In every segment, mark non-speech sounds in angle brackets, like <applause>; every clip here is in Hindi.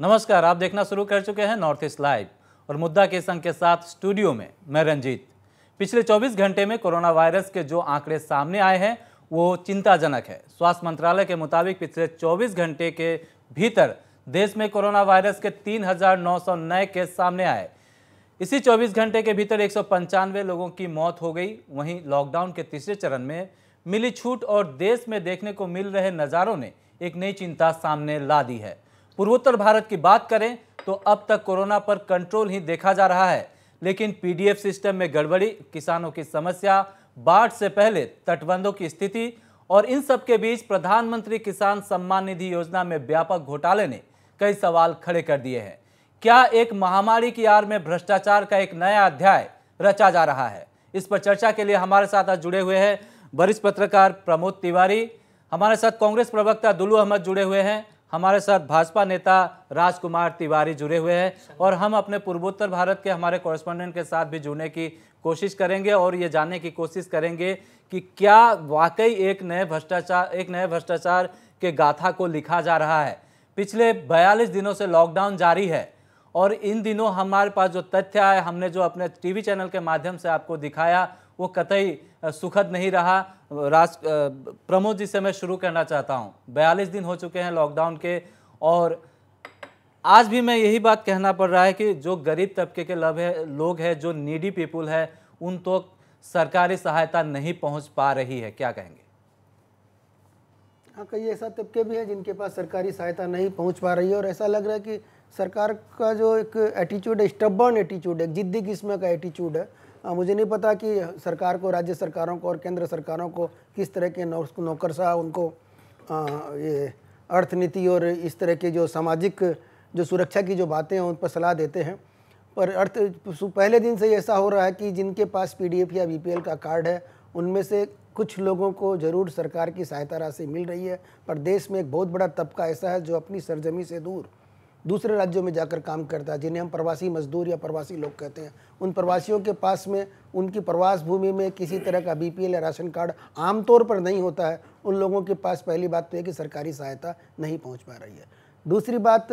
नमस्कार आप देखना शुरू कर चुके हैं नॉर्थ ईस्ट लाइव और मुद्दा के संघ के साथ स्टूडियो में मैं रंजीत पिछले 24 घंटे में कोरोना वायरस के जो आंकड़े सामने आए हैं वो चिंताजनक है स्वास्थ्य मंत्रालय के मुताबिक पिछले 24 घंटे के भीतर देश में कोरोना वायरस के तीन नए केस सामने आए इसी चौबीस घंटे के भीतर एक लोगों की मौत हो गई वहीं लॉकडाउन के तीसरे चरण में मिली छूट और देश में देखने को मिल रहे नज़ारों ने एक नई चिंता सामने ला दी है पूर्वोत्तर भारत की बात करें तो अब तक कोरोना पर कंट्रोल ही देखा जा रहा है लेकिन पीडीएफ सिस्टम में गड़बड़ी किसानों की समस्या बाढ़ से पहले तटबंधों की स्थिति और इन सब के बीच प्रधानमंत्री किसान सम्मान निधि योजना में व्यापक घोटाले ने कई सवाल खड़े कर दिए हैं क्या एक महामारी की आड़ में भ्रष्टाचार का एक नया अध्याय रचा जा रहा है इस पर चर्चा के लिए हमारे साथ आज जुड़े हुए हैं वरिष्ठ पत्रकार प्रमोद तिवारी हमारे साथ कांग्रेस प्रवक्ता दुलू अहमद जुड़े हुए हैं हमारे साथ भाजपा नेता राजकुमार तिवारी जुड़े हुए हैं और हम अपने पूर्वोत्तर भारत के हमारे कॉरेस्पॉन्डेंट के साथ भी जुड़ने की कोशिश करेंगे और ये जानने की कोशिश करेंगे कि क्या वाकई एक नए भ्रष्टाचार एक नए भ्रष्टाचार के गाथा को लिखा जा रहा है पिछले बयालीस दिनों से लॉकडाउन जारी है और इन दिनों हमारे पास जो तथ्य आए हमने जो अपने टीवी चैनल के माध्यम से आपको दिखाया वो कतई सुखद नहीं रहा राज प्रमोद जी से मैं शुरू करना चाहता हूँ बयालीस दिन हो चुके हैं लॉकडाउन के और आज भी मैं यही बात कहना पड़ रहा है कि जो गरीब तबके के लव है लोग हैं जो नीडी पीपुल है उन तो सरकारी सहायता नहीं पहुंच पा रही है क्या कहेंगे हाँ कई ऐसा तबके भी हैं जिनके पास सरकारी सहायता नहीं पहुंच पा रही है और ऐसा लग रहा है कि सरकार का जो एक एटीट्यूड है स्टबर्न एटीट्यूड है जिद्दी किस्म का एटीट्यूड है मुझे नहीं पता कि सरकार को राज्य सरकारों को और केंद्र सरकारों को किस तरह के नौ, नौकरशाह उनको आ, ये अर्थनीति और इस तरह के जो सामाजिक जो सुरक्षा की जो बातें हैं उन पर सलाह देते हैं पर अर्थ पहले दिन से ऐसा हो रहा है कि जिनके पास पीडीएफ या बीपीएल का कार्ड है उनमें से कुछ लोगों को ज़रूर सरकार की सहायता राशि मिल रही है पर देश में एक बहुत बड़ा तबका ऐसा है जो अपनी सरजमी से दूर दूसरे राज्यों में जाकर काम करता है जिन्हें हम प्रवासी मजदूर या प्रवासी लोग कहते हैं उन प्रवासियों के पास में उनकी प्रवास भूमि में किसी तरह का बी या राशन कार्ड आमतौर पर नहीं होता है उन लोगों के पास पहली बात तो है कि सरकारी सहायता नहीं पहुँच पा रही है दूसरी बात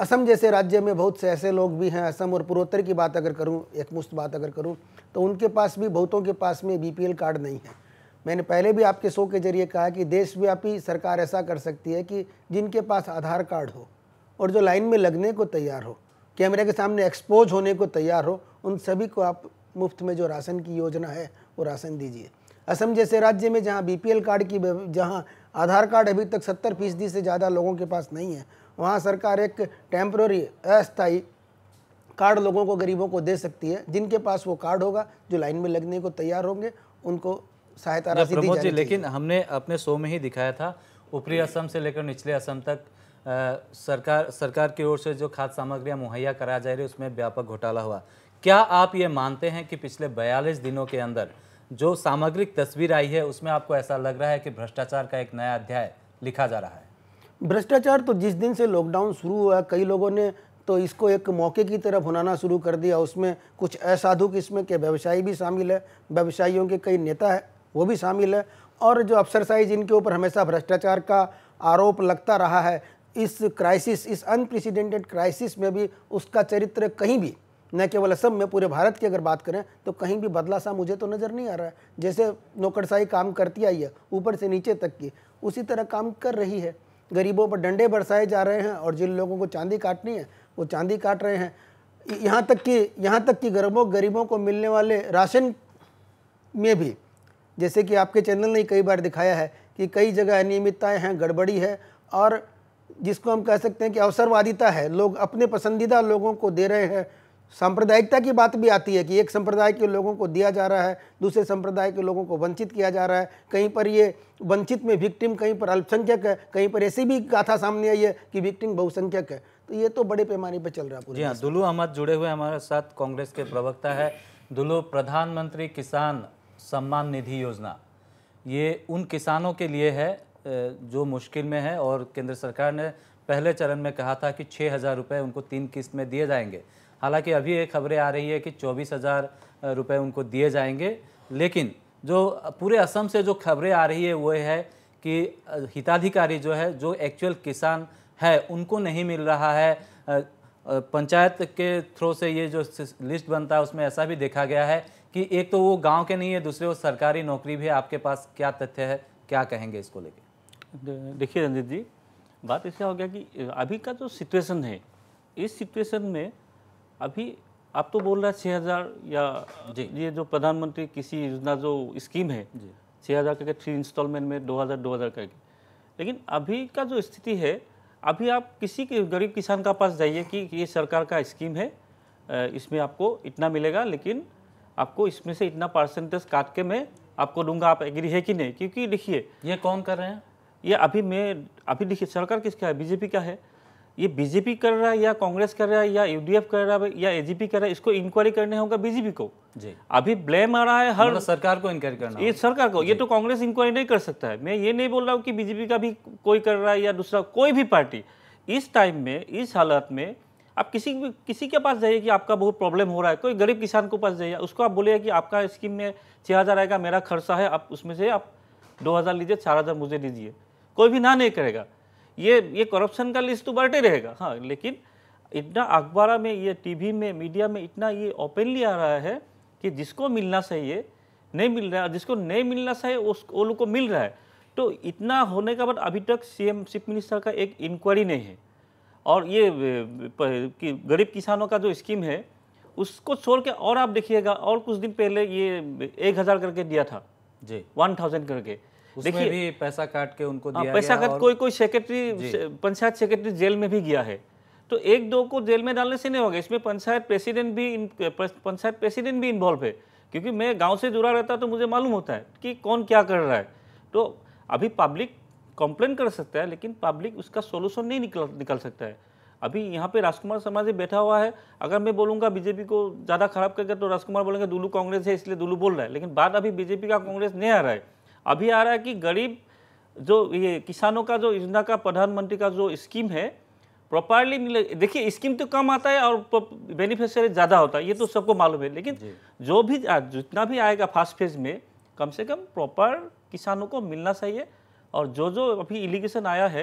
असम जैसे राज्य में बहुत से ऐसे लोग भी हैं असम और पूर्वोत्तर की बात अगर करूं मुश्त बात अगर करूं तो उनके पास भी बहुतों के पास में बीपीएल कार्ड नहीं है मैंने पहले भी आपके शो के जरिए कहा कि देशव्यापी सरकार ऐसा कर सकती है कि जिनके पास आधार कार्ड हो और जो लाइन में लगने को तैयार हो कैमरे के सामने एक्सपोज होने को तैयार हो उन सभी को आप मुफ्त में जो राशन की योजना है वो राशन दीजिए असम जैसे राज्य में जहाँ बी कार्ड की जहाँ आधार कार्ड अभी तक सत्तर फीसदी से ज़्यादा लोगों के पास नहीं है वहाँ सरकार एक टेम्प्रोरी अस्थायी कार्ड लोगों को गरीबों को दे सकती है जिनके पास वो कार्ड होगा जो लाइन में लगने को तैयार होंगे उनको सहायता राशि प्रमोद जी लेकिन हमने अपने शो में ही दिखाया था ऊपरी असम से लेकर निचले असम तक आ, सरकार सरकार की ओर से जो खाद्य सामग्रियां मुहैया कराया जा रही है उसमें व्यापक घोटाला हुआ क्या आप ये मानते हैं कि पिछले बयालीस दिनों के अंदर जो सामग्रिक तस्वीर आई है उसमें आपको ऐसा लग रहा है कि भ्रष्टाचार का एक नया अध्याय लिखा जा रहा है भ्रष्टाचार तो जिस दिन से लॉकडाउन शुरू हुआ कई लोगों ने तो इसको एक मौके की तरह भुनाना शुरू कर दिया उसमें कुछ असाधु किस्म के व्यवसायी भी शामिल है व्यवसायियों के कई नेता है वो भी शामिल है और जो अफसर जिनके इनके ऊपर हमेशा भ्रष्टाचार का आरोप लगता रहा है इस क्राइसिस इस अनप्रेसिडेंटेड क्राइसिस में भी उसका चरित्र कहीं भी न केवल असम में पूरे भारत की अगर बात करें तो कहीं भी बदला सा मुझे तो नज़र नहीं आ रहा है जैसे नौकरशाही काम करती आई है ऊपर से नीचे तक की उसी तरह काम कर रही है गरीबों पर डंडे बरसाए जा रहे हैं और जिन लोगों को चांदी काटनी है वो चांदी काट रहे हैं यहाँ तक कि यहाँ तक कि गरीबों गरीबों को मिलने वाले राशन में भी जैसे कि आपके चैनल ने कई बार दिखाया है कि कई जगह अनियमितताएँ हैं गड़बड़ी है और जिसको हम कह सकते हैं कि अवसरवादिता है लोग अपने पसंदीदा लोगों को दे रहे हैं सांप्रदायिकता की बात भी आती है कि एक संप्रदाय के लोगों को दिया जा रहा है दूसरे संप्रदाय के लोगों को वंचित किया जा रहा है कहीं पर ये वंचित में विक्टिम कहीं पर अल्पसंख्यक है कहीं पर ऐसी भी गाथा सामने आई है कि विक्टिम बहुसंख्यक है तो ये तो बड़े पैमाने पर चल रहा है जी हाँ दुल्लू अहमद जुड़े हुए हमारे साथ कांग्रेस के प्रवक्ता है दुल्लू प्रधानमंत्री किसान सम्मान निधि योजना ये उन किसानों के लिए है जो मुश्किल में है और केंद्र सरकार ने पहले चरण में कहा था कि छः हज़ार रुपये उनको तीन किस्त में दिए जाएंगे हालांकि अभी ये खबरें आ रही है कि चौबीस हज़ार रुपये उनको दिए जाएंगे लेकिन जो पूरे असम से जो खबरें आ रही है वो है कि हिताधिकारी जो है जो एक्चुअल किसान है उनको नहीं मिल रहा है पंचायत के थ्रू से ये जो लिस्ट बनता है उसमें ऐसा भी देखा गया है कि एक तो वो गांव के नहीं है दूसरे वो सरकारी नौकरी भी है आपके पास क्या तथ्य है क्या कहेंगे इसको लेके देखिए रंजीत जी बात ऐसा हो गया कि अभी का जो सिचुएशन है इस सिचुएशन में अभी आप तो बोल रहे हैं छः हज़ार या जी ये जो प्रधानमंत्री किसी योजना जो स्कीम है छः हज़ार करके थ्री इंस्टॉलमेंट में दो हज़ार दो हज़ार करके लेकिन अभी का जो स्थिति है अभी आप किसी के गरीब किसान का पास जाइए कि ये सरकार का स्कीम है इसमें आपको इतना मिलेगा लेकिन आपको इसमें से इतना परसेंटेज काट के मैं आपको दूंगा आप एग्री है कि नहीं क्योंकि देखिए ये कौन कर रहे हैं ये अभी मैं अभी देखिए सरकार किसका है बीजेपी का है ये बीजेपी कर रहा है या कांग्रेस कर रहा है या यूडीएफ कर रहा है या एजीपी कर रहा है इसको इंक्वायरी करने होगा बीजेपी को जी अभी ब्लेम आ रहा है हर मतलब सरकार को इंक्वायरी करना ये सरकार को ये तो कांग्रेस इंक्वायरी नहीं कर सकता है मैं ये नहीं बोल रहा हूँ कि बीजेपी का भी कोई कर रहा है या दूसरा कोई भी पार्टी इस टाइम में इस हालत में आप किसी किसी के पास जाइए कि आपका बहुत प्रॉब्लम हो रहा है कोई गरीब किसान को पास जाइए उसको आप बोलिए कि आपका स्कीम में छः हज़ार आएगा मेरा खर्चा है आप उसमें से आप दो हज़ार लीजिए चार हज़ार मुझे दीजिए कोई भी ना नहीं करेगा ये ये करप्शन का लिस्ट तो बढ़ते रहेगा हाँ लेकिन इतना अखबार में ये टीवी में मीडिया में इतना ये ओपनली आ रहा है कि जिसको मिलना चाहिए नहीं मिल रहा है जिसको नहीं मिलना चाहिए उस वो लोग को मिल रहा है तो इतना होने के बाद अभी तक सीएम चीफ मिनिस्टर का एक इंक्वायरी नहीं है और ये कि गरीब किसानों का जो स्कीम है उसको छोड़ के और आप देखिएगा और कुछ दिन पहले ये एक हज़ार करके दिया था जी वन थाउजेंड करके देखिए भी पैसा काट के उनको हाँ, दिया पैसा काट कोई कोई सेक्रेटरी पंचायत सेक्रेटरी जेल में भी गया है तो एक दो को जेल में डालने से नहीं होगा इसमें पंचायत प्रेसिडेंट भी पंचायत प्रेसिडेंट भी इन्वॉल्व है क्योंकि मैं गाँव से जुड़ा रहता तो मुझे मालूम होता है कि कौन क्या कर रहा है तो अभी पब्लिक कंप्लेन कर सकता है लेकिन पब्लिक उसका सोल्यूशन नहीं निकल निकल सकता है अभी यहाँ पे राजकुमार समाज बैठा हुआ है अगर मैं बोलूँगा बीजेपी को ज़्यादा खराब करके तो राजकुमार बोलेंगे दुलू कांग्रेस है इसलिए दुलू बोल रहा है लेकिन बात अभी बीजेपी का कांग्रेस नहीं आ रहा है अभी आ रहा है कि गरीब जो ये किसानों का जो योजना का प्रधानमंत्री का जो स्कीम है प्रॉपरली मिले देखिए स्कीम तो कम आता है और बेनिफिशियरी ज़्यादा होता है ये तो सबको मालूम है लेकिन जो भी जितना भी आएगा फर्स्ट फेज में कम से कम प्रॉपर किसानों को मिलना चाहिए और जो जो अभी इलीगेशन आया है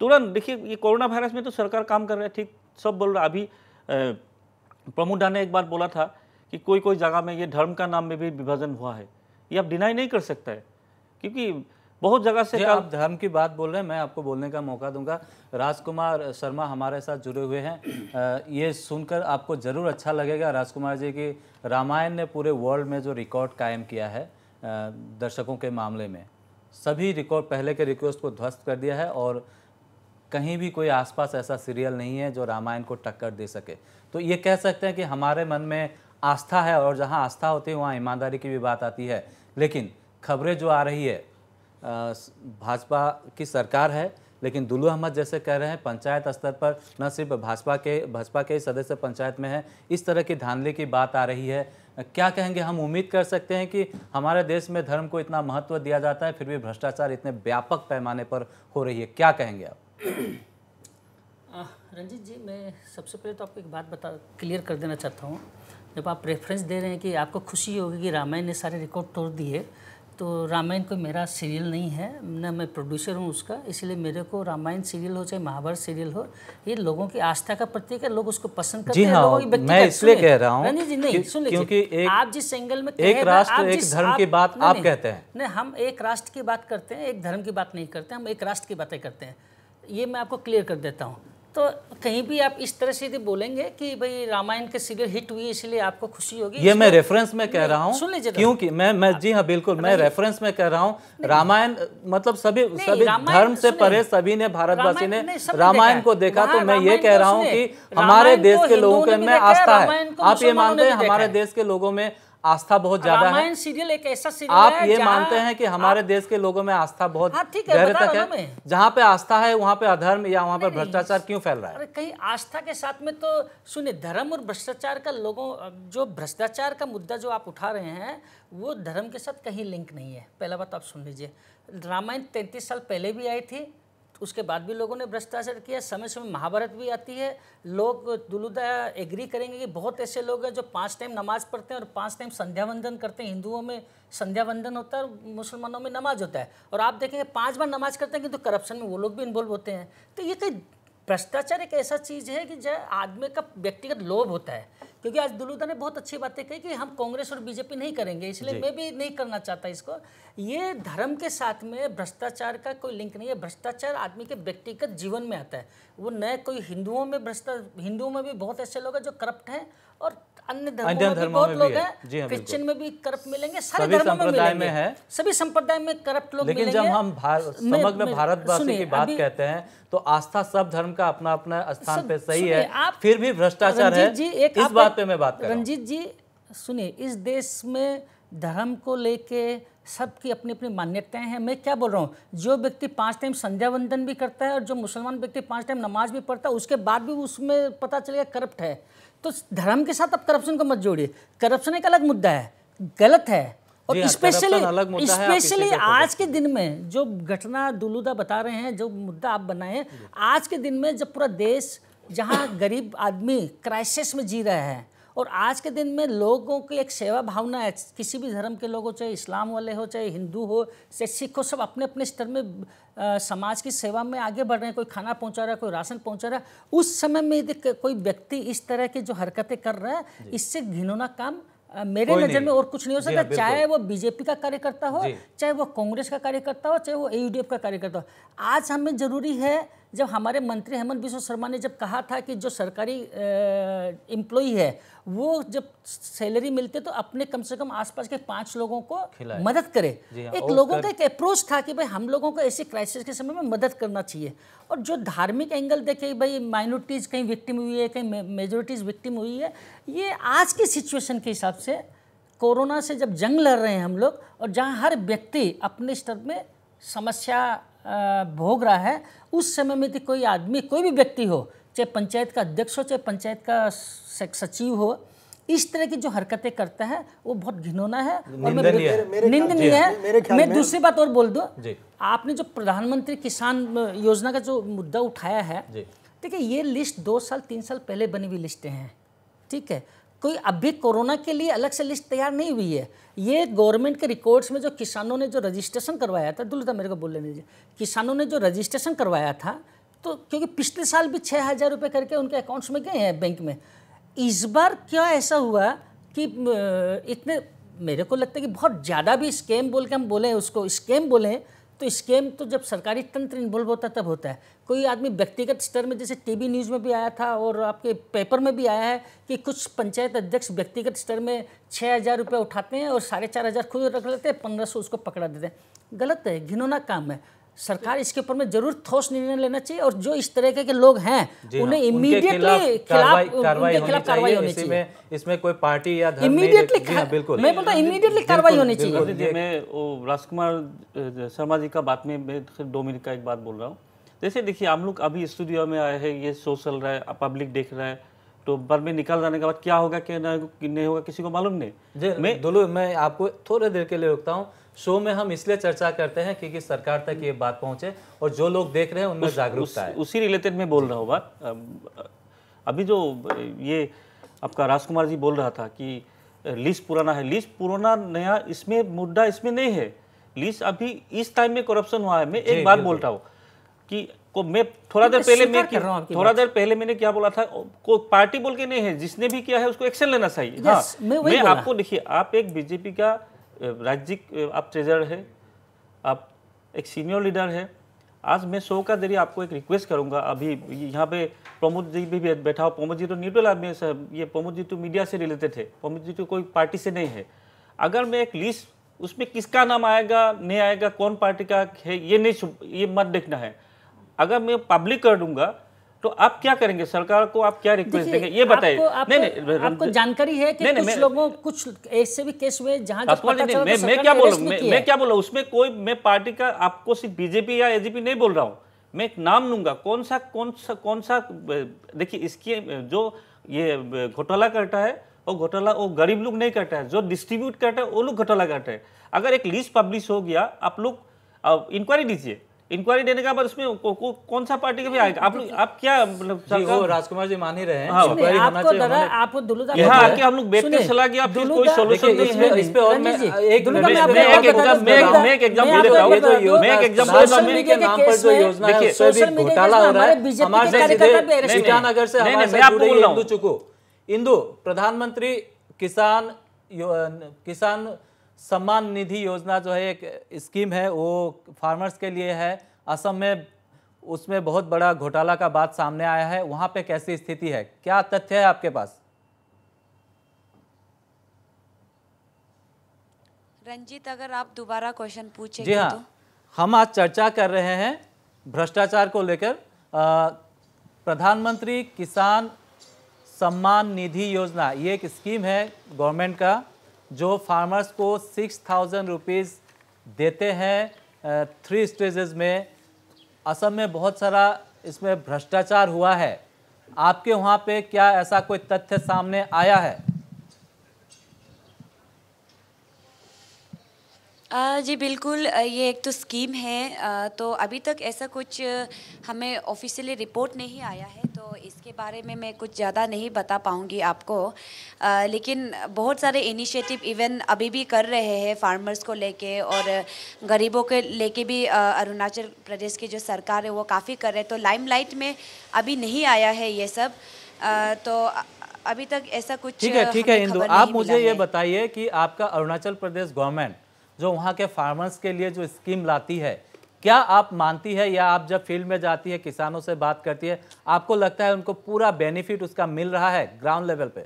तुरंत देखिए ये कोरोना वायरस में तो सरकार काम कर रहा है ठीक सब बोल रहा अभी प्रमोद ने एक बार बोला था कि कोई कोई जगह में ये धर्म का नाम में भी विभाजन हुआ है ये आप डिनाई नहीं कर सकता है क्योंकि बहुत जगह से आप धर्म की बात बोल रहे हैं मैं आपको बोलने का मौका दूंगा राजकुमार शर्मा हमारे साथ जुड़े हुए हैं ये सुनकर आपको ज़रूर अच्छा लगेगा राजकुमार जी की रामायण ने पूरे वर्ल्ड में जो रिकॉर्ड कायम किया है दर्शकों के मामले में सभी रिकॉर्ड पहले के रिक्वेस्ट को ध्वस्त कर दिया है और कहीं भी कोई आसपास ऐसा सीरियल नहीं है जो रामायण को टक्कर दे सके तो ये कह सकते हैं कि हमारे मन में आस्था है और जहाँ आस्था होती है वहाँ ईमानदारी की भी बात आती है लेकिन खबरें जो आ रही है भाजपा की सरकार है लेकिन दुल्लू अहमद जैसे कह रहे हैं पंचायत स्तर पर न सिर्फ भाजपा के भाजपा के सदस्य पंचायत में है इस तरह की धांधली की बात आ रही है क्या कहेंगे हम उम्मीद कर सकते हैं कि हमारे देश में धर्म को इतना महत्व दिया जाता है फिर भी भ्रष्टाचार इतने व्यापक पैमाने पर हो रही है क्या कहेंगे आप रंजीत जी मैं सबसे पहले तो आपको एक बात बता क्लियर कर देना चाहता हूँ जब आप रेफरेंस दे रहे हैं कि आपको खुशी होगी कि रामायण ने सारे रिकॉर्ड तोड़ दिए तो रामायण कोई मेरा सीरियल नहीं है ना मैं प्रोड्यूसर हूँ उसका इसलिए मेरे को रामायण सीरियल हो चाहे महाभारत सीरियल हो ये लोगों की आस्था का प्रतीक है लोग उसको पसंद करते हाँ, हैं मैं इसलिए कह रहा हूँ जी नहीं सुन क्योंकि एक, आप जिस एंगल में एक राष्ट्र एक धर्म की बात आप कहते हैं नहीं हम एक राष्ट्र की बात करते हैं एक धर्म की बात नहीं करते हम एक राष्ट्र की बातें करते हैं ये मैं आपको क्लियर कर देता हूँ तो कहीं भी आप इस तरह से यदि बोलेंगे कि भाई रामायण के सीरियल हिट हुई इसलिए आपको खुशी होगी ये मैं रेफरेंस में कह रहा हूँ क्योंकि मैं मैं जी हाँ बिल्कुल मैं रेफरेंस में कह रहा हूँ रामायण मतलब सभी सभी धर्म से परे सभी ने भारतवासी ने रामायण को देखा हाँ, तो मैं ये कह रहा हूँ कि हमारे देश के लोगों में आस्था है आप ये मानते हैं हमारे देश के लोगों में आस्था बहुत ज्यादा है सीरियल एक ऐसा सीरियल आप है ये मानते हैं कि हमारे आप... देश के लोगों में आस्था बहुत हाँ, तक है जहाँ पे आस्था है वहाँ पे अधर्म या वहाँ पे भ्रष्टाचार क्यों फैल रहा है अरे कहीं आस्था के साथ में तो सुनिए धर्म और भ्रष्टाचार का लोगों जो भ्रष्टाचार का मुद्दा जो आप उठा रहे हैं वो धर्म के साथ कहीं लिंक नहीं है पहला बात तो आप सुन लीजिए रामायण तैंतीस साल पहले भी आई थी उसके बाद भी लोगों ने भ्रष्टाचार किया समय समय महाभारत भी आती है लोग दुलुदा एग्री करेंगे कि बहुत ऐसे लोग हैं जो पांच टाइम नमाज पढ़ते हैं और पांच टाइम संध्या वंदन करते हैं हिंदुओं में संध्या वंदन होता है और मुसलमानों में नमाज होता है और आप देखेंगे पाँच बार नमाज करते हैं किंतु तो करप्शन में वो लोग भी इन्वॉल्व होते हैं तो ये कहीं तो भ्रष्टाचार एक ऐसा चीज़ है कि जो आदमी का व्यक्तिगत लोभ होता है क्योंकि आज दुलूदा ने बहुत अच्छी बातें कही कि हम कांग्रेस और बीजेपी नहीं करेंगे इसलिए मैं भी नहीं करना चाहता इसको ये धर्म के साथ में भ्रष्टाचार का कोई लिंक नहीं है भ्रष्टाचार आदमी के व्यक्तिगत जीवन में आता है वो न कोई हिंदुओं में भ्रष्टा हिंदुओं में भी बहुत ऐसे लोग हैं जो करप्ट हैं और अन्य धर्मों में बहुत लोग हैं हाँ, क्रिश्चियन में भी करप्ट मिलेंगे सारे धर्मों में मिलेंगे सभी संप्रदाय में करप्ट लोग लेकिन जब हम समग्र भारत की बात कहते हैं तो आस्था सब धर्म का अपना अपना स्थान पे सही है फिर भी भ्रष्टाचार है इस बात पे मैं बात कर रंजीत जी सुनिए इस देश में धर्म को लेके सबकी अपनी अपनी मान्यताएं हैं मैं क्या बोल रहा हूँ जो व्यक्ति पांच टाइम संध्या वंदन भी करता है और जो मुसलमान व्यक्ति पांच टाइम नमाज भी पढ़ता है उसके बाद भी उसमें पता चलेगा करप्ट है तो धर्म के साथ आप करप्शन को मत जोड़िए करप्शन एक अलग मुद्दा है गलत है और स्पेशली हाँ, स्पेशली तो आज के दिन में जो घटना दुलूदा बता रहे हैं जो मुद्दा आप बनाए आज के दिन में जब पूरा देश जहाँ गरीब आदमी क्राइसिस में जी रहे हैं और आज के दिन में लोगों की एक सेवा भावना है किसी भी धर्म के लोग हो चाहे इस्लाम वाले हो चाहे हिंदू हो चाहे सिख हो सब अपने अपने स्तर में आ, समाज की सेवा में आगे बढ़ रहे हैं कोई खाना पहुंचा रहा है कोई राशन पहुंचा रहा है उस समय में यदि कोई व्यक्ति इस तरह की जो हरकतें कर रहा है इससे घिनौना काम मेरे नज़र में और कुछ नहीं हो सकता हाँ, चाहे वो बीजेपी का कार्यकर्ता हो चाहे वो कांग्रेस का कार्यकर्ता हो चाहे वो ए का कार्यकर्ता हो आज हमें ज़रूरी है जब हमारे मंत्री हेमंत बिश्व शर्मा ने जब कहा था कि जो सरकारी एम्प्लॉई है वो जब सैलरी मिलते तो अपने कम से कम आसपास के पांच लोगों को मदद करे हाँ, एक लोगों का एक अप्रोच था कि भाई हम लोगों को ऐसी क्राइसिस के समय में मदद करना चाहिए और जो धार्मिक एंगल देखे भाई माइनॉरिटीज़ कहीं विक्टिम हुई है कहीं मेजोरिटीज़ विक्टिम हुई है ये आज की सिचुएशन के हिसाब से कोरोना से जब जंग लड़ रहे हैं हम लोग और जहाँ हर व्यक्ति अपने स्तर में समस्या भोग रहा है उस समय में यदि कोई आदमी कोई भी व्यक्ति हो चाहे पंचायत का अध्यक्ष हो चाहे पंचायत का सचिव हो इस तरह की जो हरकतें करता है वो बहुत घिनौना है और निंदनीय है मैं दूसरी बात और बोल दूँ आपने जो प्रधानमंत्री किसान योजना का जो मुद्दा उठाया है देखिए ये लिस्ट दो साल तीन साल पहले बनी हुई लिस्टें हैं ठीक है कोई अभी कोरोना के लिए अलग से लिस्ट तैयार नहीं हुई है ये गवर्नमेंट के रिकॉर्ड्स में जो किसानों ने जो रजिस्ट्रेशन करवाया था दुलता मेरे को लेने दीजिए किसानों ने जो रजिस्ट्रेशन करवाया था तो क्योंकि पिछले साल भी छः हज़ार रुपये करके उनके अकाउंट्स में गए हैं बैंक में इस बार क्या ऐसा हुआ कि इतने मेरे को लगता है कि बहुत ज़्यादा भी स्कैम बोल के हम बोलें उसको स्कैम बोलें तो स्कैम तो जब सरकारी तंत्र इन्वॉल्व होता तब होता है कोई आदमी व्यक्तिगत स्तर में जैसे टीवी न्यूज़ में भी आया था और आपके पेपर में भी आया है कि कुछ पंचायत अध्यक्ष व्यक्तिगत स्तर में छः हज़ार रुपये उठाते हैं और साढ़े चार हज़ार खुद रख लेते हैं पंद्रह सौ उसको पकड़ा देते हैं गलत है घिनौना काम है सरकार इसके ऊपर में जरूर ठोस निर्णय लेना चाहिए और जो इस तरह के लोग हैं हाँ, उन्हें इमीडिएटली खिलाफ कार्रवाई होनी चाहिए इसमें कोई पार्टी या इमीडिएटली हाँ, बिल्कुल मैं बोलता इमीडिएटली कार्रवाई होनी चाहिए मैं राजकुमार शर्मा जी का बात में दो मिनट का एक बात बोल रहा हूँ जैसे देखिए हम लोग अभी स्टूडियो में आए हैं ये शो चल रहा है पब्लिक देख रहा है तो बर में निकल जाने के बाद क्या होगा क्या नहीं होगा किसी को मालूम नहीं मैं दोनों मैं आपको थोड़ी देर के लिए रोकता हूँ शो में हम इसलिए चर्चा करते हैं क्योंकि सरकार तक ये बात पहुंचे और जो लोग देख रहे हैं उनमें उस, जागरूकता उस, है उसी रिलेटेड में बोल रहा हूँ बात अभी जो ये आपका राजकुमार जी बोल रहा था कि लीज पुराना है लीज पुराना नया इसमें मुद्दा इसमें नहीं है लीज अभी इस टाइम में करप्शन हुआ है मैं एक बात बोल रहा हूँ कि को मैं थोड़ा देर पहले मैं थोड़ा देर पहले मैंने क्या बोला था को पार्टी बोल के नहीं है जिसने भी किया है उसको एक्शन लेना चाहिए हाँ मैं, मैं आपको देखिए आप एक बीजेपी का राज्य आप ट्रेजर है आप एक सीनियर लीडर है आज मैं शो का जरिए आपको एक रिक्वेस्ट करूंगा अभी यहाँ पे प्रमोद जी भी बैठा हो प्रमोद जी तो न्यूट्रल आदमी है सर ये प्रमोद जी तो मीडिया से रिलेटेड है प्रमोद जी तो कोई पार्टी से नहीं है अगर मैं एक लिस्ट उसमें किसका नाम आएगा नहीं आएगा कौन पार्टी का है ये नहीं ये मत देखना है अगर मैं पब्लिक कर दूंगा तो आप क्या करेंगे सरकार को आप क्या रिक्वेस्ट देंगे ये बताइए नहीं नहीं आपको जानकारी है कि कुछ लोगों कुछ ऐसे भी केस हुए जहां मैं तो मैं क्या बोल मैं मैं क्या बोल उसमें कोई मैं पार्टी का आपको सिर्फ बीजेपी या एजीपी नहीं बोल रहा हूँ मैं एक नाम लूंगा कौन सा कौन सा कौन सा देखिए इसकी जो ये घोटाला करता है वो घोटाला वो गरीब लोग नहीं करता है जो डिस्ट्रीब्यूट करता है वो लोग घोटाला करता है अगर एक लिस्ट पब्लिश हो गया आप लोग इंक्वायरी दीजिए इंक्वायरी देने का उसमें को, को, कौन सा पार्टी का भी आएगा आप आप क्या मतलब राजकुमार जी मान ही रहे हैं हाँ, आपको सलाह कोई सोल्यूशन नहीं है घोटाला हो रहा है इंदू प्रधानमंत्री किसान किसान सम्मान निधि योजना जो है एक स्कीम है वो फार्मर्स के लिए है असम में उसमें बहुत बड़ा घोटाला का बात सामने आया है वहाँ पे कैसी स्थिति है क्या तथ्य है आपके पास रंजीत अगर आप दोबारा क्वेश्चन पूछेंगे जी हाँ तो? हम आज चर्चा कर रहे हैं भ्रष्टाचार को लेकर प्रधानमंत्री किसान सम्मान निधि योजना ये एक स्कीम है गवर्नमेंट का जो फार्मर्स को सिक्स थाउजेंड रुपीज़ देते हैं थ्री स्टेजेस में असम में बहुत सारा इसमें भ्रष्टाचार हुआ है आपके वहाँ पे क्या ऐसा कोई तथ्य सामने आया है जी बिल्कुल ये एक तो स्कीम है तो अभी तक ऐसा कुछ हमें ऑफिशियली रिपोर्ट नहीं आया है के बारे में मैं कुछ ज़्यादा नहीं बता पाऊँगी आपको आ, लेकिन बहुत सारे इनिशिएटिव इवन अभी भी कर रहे हैं फार्मर्स को लेके और गरीबों के लेके भी अरुणाचल प्रदेश की जो सरकार है वो काफ़ी कर रहे तो लाइमलाइट में अभी नहीं आया है ये सब आ, तो अभी तक ऐसा कुछ ठीक है ठीक है इंदु आप मुझे ये बताइए कि आपका अरुणाचल प्रदेश गवर्नमेंट जो वहाँ के फार्मर्स के लिए जो स्कीम लाती है क्या आप मानती है या आप जब फील्ड में जाती है किसानों से बात करती है आपको लगता है उनको पूरा बेनिफिट उसका मिल रहा है ग्राउंड लेवल पे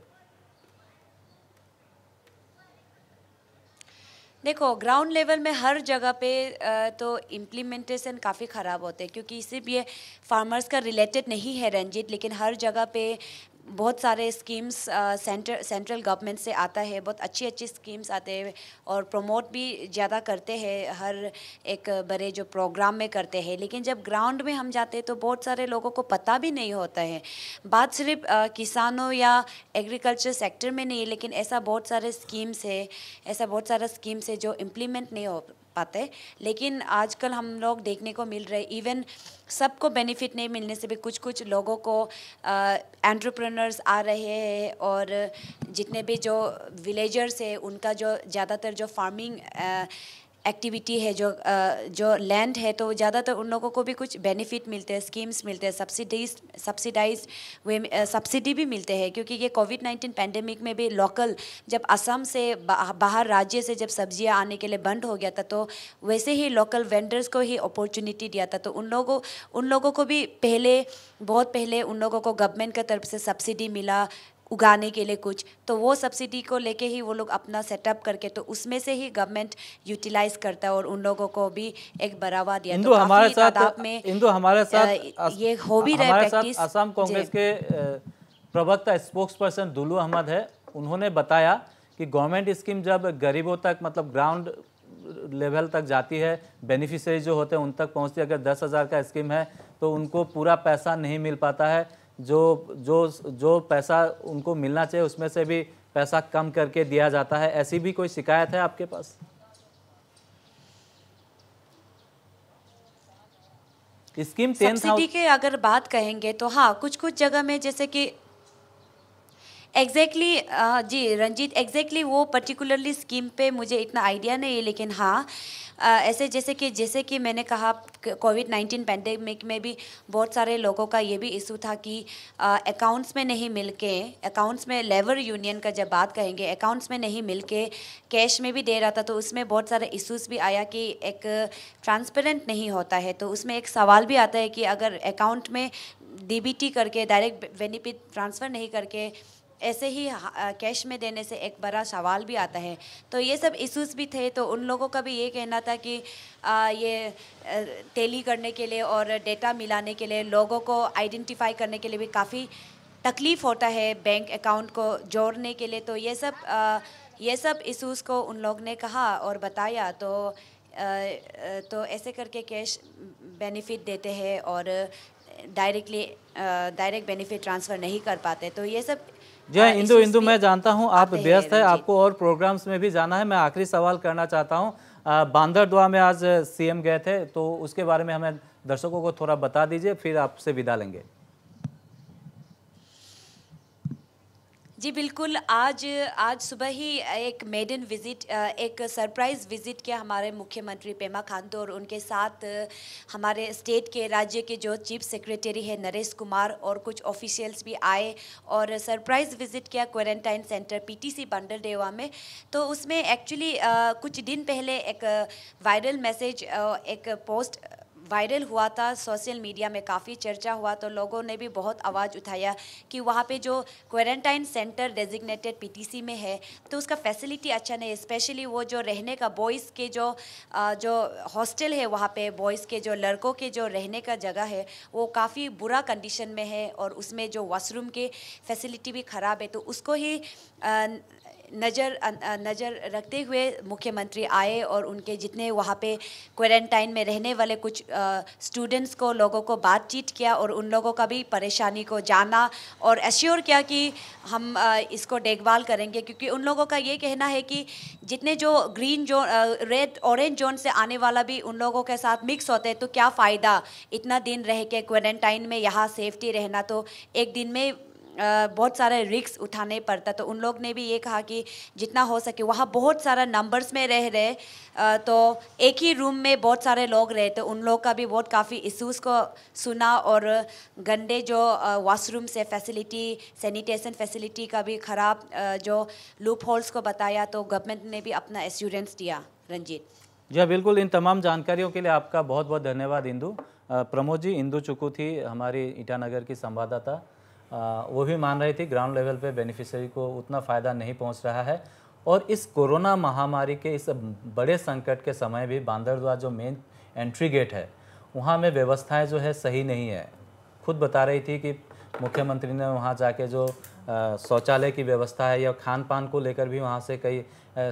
देखो ग्राउंड लेवल में हर जगह पे तो इम्प्लीमेंटेशन काफ़ी ख़राब होते हैं क्योंकि सिर्फ ये फार्मर्स का रिलेटेड नहीं है रंजीत लेकिन हर जगह पे बहुत सारे स्कीम्स सेंटर सेंट्रल गवर्नमेंट से आता है बहुत अच्छी अच्छी स्कीम्स आते हैं और प्रमोट भी ज़्यादा करते हैं हर एक बड़े जो प्रोग्राम में करते हैं लेकिन जब ग्राउंड में हम जाते हैं तो बहुत सारे लोगों को पता भी नहीं होता है बात सिर्फ uh, किसानों या एग्रीकल्चर सेक्टर में नहीं लेकिन ऐसा बहुत सारे स्कीम्स है ऐसा बहुत सारा स्कीम्स है जो इम्प्लीमेंट नहीं हो पाते लेकिन आजकल हम लोग देखने को मिल रहे इवन सबको बेनिफिट नहीं मिलने से भी कुछ कुछ लोगों को एंट्रप्रनर्स आ रहे हैं और जितने भी जो विलेजर्स है उनका जो ज़्यादातर जो फार्मिंग एक्टिविटी है जो जो लैंड है तो ज़्यादातर उन लोगों को भी कुछ बेनिफिट मिलते हैं स्कीम्स मिलते हैं सब्सिडीज सब्सिडाइज वे सब्सिडी भी मिलते हैं क्योंकि ये कोविड नाइन्टीन पैंडेमिक में भी लोकल जब असम से बाहर राज्य से जब सब्जियाँ आने के लिए बंद हो गया था तो वैसे ही लोकल वेंडर्स को ही अपॉर्चुनिटी दिया था तो उन लोगों उन लोगों को भी पहले बहुत पहले उन लोगों को गवर्नमेंट की तरफ से सब्सिडी मिला उगाने के लिए कुछ तो वो सब्सिडी को लेके ही वो लोग अपना सेटअप करके तो उसमें से ही गवर्नमेंट यूटिलाइज करता है और उन लोगों को भी एक बढ़ावा दिया तो हमारे साथ में इंदु हमारे साथ ये हो भी रहे प्रैक्टिस असम कांग्रेस के प्रवक्ता स्पोक्स पर्सन दुलू अहमद है उन्होंने बताया कि गवर्नमेंट स्कीम जब गरीबों तक मतलब ग्राउंड लेवल तक जाती है बेनिफिशरी जो होते हैं उन तक पहुंचती है अगर दस हज़ार का स्कीम है तो उनको पूरा पैसा नहीं मिल पाता है जो जो जो पैसा उनको मिलना चाहिए उसमें से भी पैसा कम करके दिया जाता है ऐसी भी कोई शिकायत है आपके पास स्कीम के अगर बात कहेंगे तो हाँ कुछ कुछ जगह में जैसे कि exactly exactly, uh, ji Ranjit exactly exactly वो पर्टिकुलरली स्कीम पे मुझे इतना आइडिया नहीं है लेकिन हाँ uh, ऐसे जैसे कि जैसे कि मैंने कहा कोविड नाइन्टीन पेंडेमिक में भी बहुत सारे लोगों का ये भी इशू था कि अकाउंट्स uh, में नहीं मिल के अकाउंट्स में लेबर यूनियन का जब बात कहेंगे अकाउंट्स में नहीं मिल के कैश में भी दे रहा था तो उसमें बहुत सारे इशूज़ भी आया कि एक ट्रांसपेरेंट नहीं होता है तो उसमें एक सवाल भी आता है कि अगर अकाउंट में डी करके डायरेक्ट बेनिफिट ट्रांसफ़र नहीं करके ऐसे ही कैश में देने से एक बड़ा सवाल भी आता है तो ये सब इश्यूज भी थे तो उन लोगों का भी ये कहना था कि आ, ये टेली करने के लिए और डेटा मिलाने के लिए लोगों को आइडेंटिफाई करने के लिए भी काफ़ी तकलीफ़ होता है बैंक अकाउंट को जोड़ने के लिए तो ये सब आ, ये सब इशूज़ को उन लोग ने कहा और बताया तो आ, तो ऐसे करके कैश बेनिफिट देते हैं और डायरेक्टली डायरेक्ट बेनिफिट ट्रांसफ़र नहीं कर पाते तो ये सब जी हाँ इंदु इंदु मैं जानता हूँ आप व्यस्त है आपको और प्रोग्राम्स में भी जाना है मैं आखिरी सवाल करना चाहता हूँ दुआ में आज सीएम गए थे तो उसके बारे में हमें दर्शकों को थोड़ा बता दीजिए फिर आपसे विदा लेंगे जी बिल्कुल आज आज सुबह ही एक मेडन विज़िट एक सरप्राइज़ विज़िट किया हमारे मुख्यमंत्री पेमा खांडू और उनके साथ हमारे स्टेट के राज्य के जो चीफ सेक्रेटरी है नरेश कुमार और कुछ ऑफिशियल्स भी आए और सरप्राइज़ विज़िट किया क्वारंटाइन सेंटर पीटीसी बंडल डेवा में तो उसमें एक्चुअली कुछ दिन पहले एक वायरल मैसेज एक पोस्ट वायरल हुआ था सोशल मीडिया में काफ़ी चर्चा हुआ तो लोगों ने भी बहुत आवाज़ उठाया कि वहाँ पे जो क्वारंटाइन सेंटर डेजिग्नेटेड पीटीसी में है तो उसका फैसिलिटी अच्छा नहीं स्पेशली वो जो रहने का बॉयज़ के जो जो हॉस्टल है वहाँ पे बॉयज़ के जो लड़कों के जो रहने का जगह है वो काफ़ी बुरा कंडीशन में है और उसमें जो वॉशरूम के फैसिलिटी भी ख़राब है तो उसको ही नज़र अं, अं, नज़र रखते हुए मुख्यमंत्री आए और उनके जितने वहाँ पे क्वारंटाइन में रहने वाले कुछ स्टूडेंट्स को लोगों को बातचीत किया और उन लोगों का भी परेशानी को जाना और एश्योर किया कि हम आ, इसको देखभाल करेंगे क्योंकि उन लोगों का ये कहना है कि जितने जो green zone red orange zone से आने वाला भी उन लोगों के साथ मिक्स होते हैं तो क्या फ़ायदा इतना दिन रह के क्वारंटाइन में यहाँ सेफ्टी रहना तो एक दिन में बहुत सारे रिक्स उठाने पड़ता तो उन लोग ने भी ये कहा कि जितना हो सके वहाँ बहुत सारा नंबर्स में रह रहे तो एक ही रूम में बहुत सारे लोग रहे तो उन लोग का भी बहुत काफ़ी इशूज़ को सुना और गंदे जो वॉशरूम से फैसिलिटी सैनिटेशन फैसिलिटी का भी ख़राब जो लूप होल्स को बताया तो गवर्नमेंट ने भी अपना एश्योरेंस दिया रंजीत जी हाँ, बिल्कुल इन तमाम जानकारियों के लिए आपका बहुत बहुत धन्यवाद इंदू प्रमोद जी इंदू चुकू थी हमारी ईटानगर की संवाददाता वो भी मान रही थी ग्राउंड लेवल पे बेनिफिशरी को उतना फ़ायदा नहीं पहुंच रहा है और इस कोरोना महामारी के इस बड़े संकट के समय भी बांदरद्वा जो मेन एंट्री गेट है वहाँ में व्यवस्थाएँ जो है सही नहीं है खुद बता रही थी कि मुख्यमंत्री ने वहाँ जाके जो शौचालय की व्यवस्था है या खान पान को लेकर भी वहाँ से कई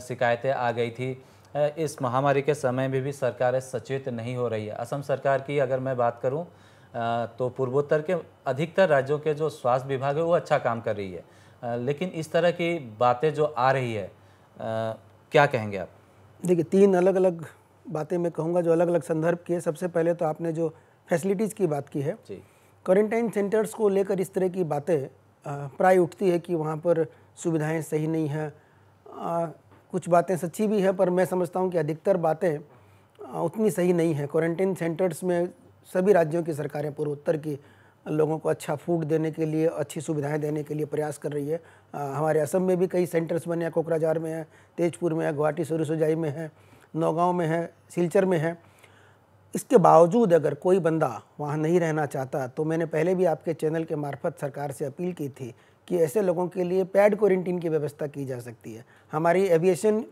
शिकायतें आ गई थी इस महामारी के समय में भी, भी सरकारें सचेत नहीं हो रही है असम सरकार की अगर मैं बात करूँ तो पूर्वोत्तर के अधिकतर राज्यों के जो स्वास्थ्य विभाग है वो अच्छा काम कर रही है लेकिन इस तरह की बातें जो आ रही है क्या कहेंगे आप देखिए तीन अलग अलग बातें मैं कहूँगा जो अलग अलग संदर्भ की है सबसे पहले तो आपने जो फैसिलिटीज़ की बात की है क्वारंटाइन सेंटर्स को लेकर इस तरह की बातें प्राय उठती है कि वहाँ पर सुविधाएं सही नहीं हैं कुछ बातें सच्ची भी है पर मैं समझता हूँ कि अधिकतर बातें उतनी सही नहीं है क्वारंटाइन सेंटर्स में सभी राज्यों की सरकारें पूर्वोत्तर की लोगों को अच्छा फूड देने के लिए अच्छी सुविधाएं देने के लिए प्रयास कर रही है आ, हमारे असम में भी कई सेंटर्स बने हैं कोकराझार में है तेजपुर में है गुवाहाटी सूर्यसुजाई में है नौगांव में है सिलचर में है इसके बावजूद अगर कोई बंदा वहाँ नहीं रहना चाहता तो मैंने पहले भी आपके चैनल के मार्फत सरकार से अपील की थी कि ऐसे लोगों के लिए पैड क्वारंटीन की व्यवस्था की जा सकती है हमारी एविएशन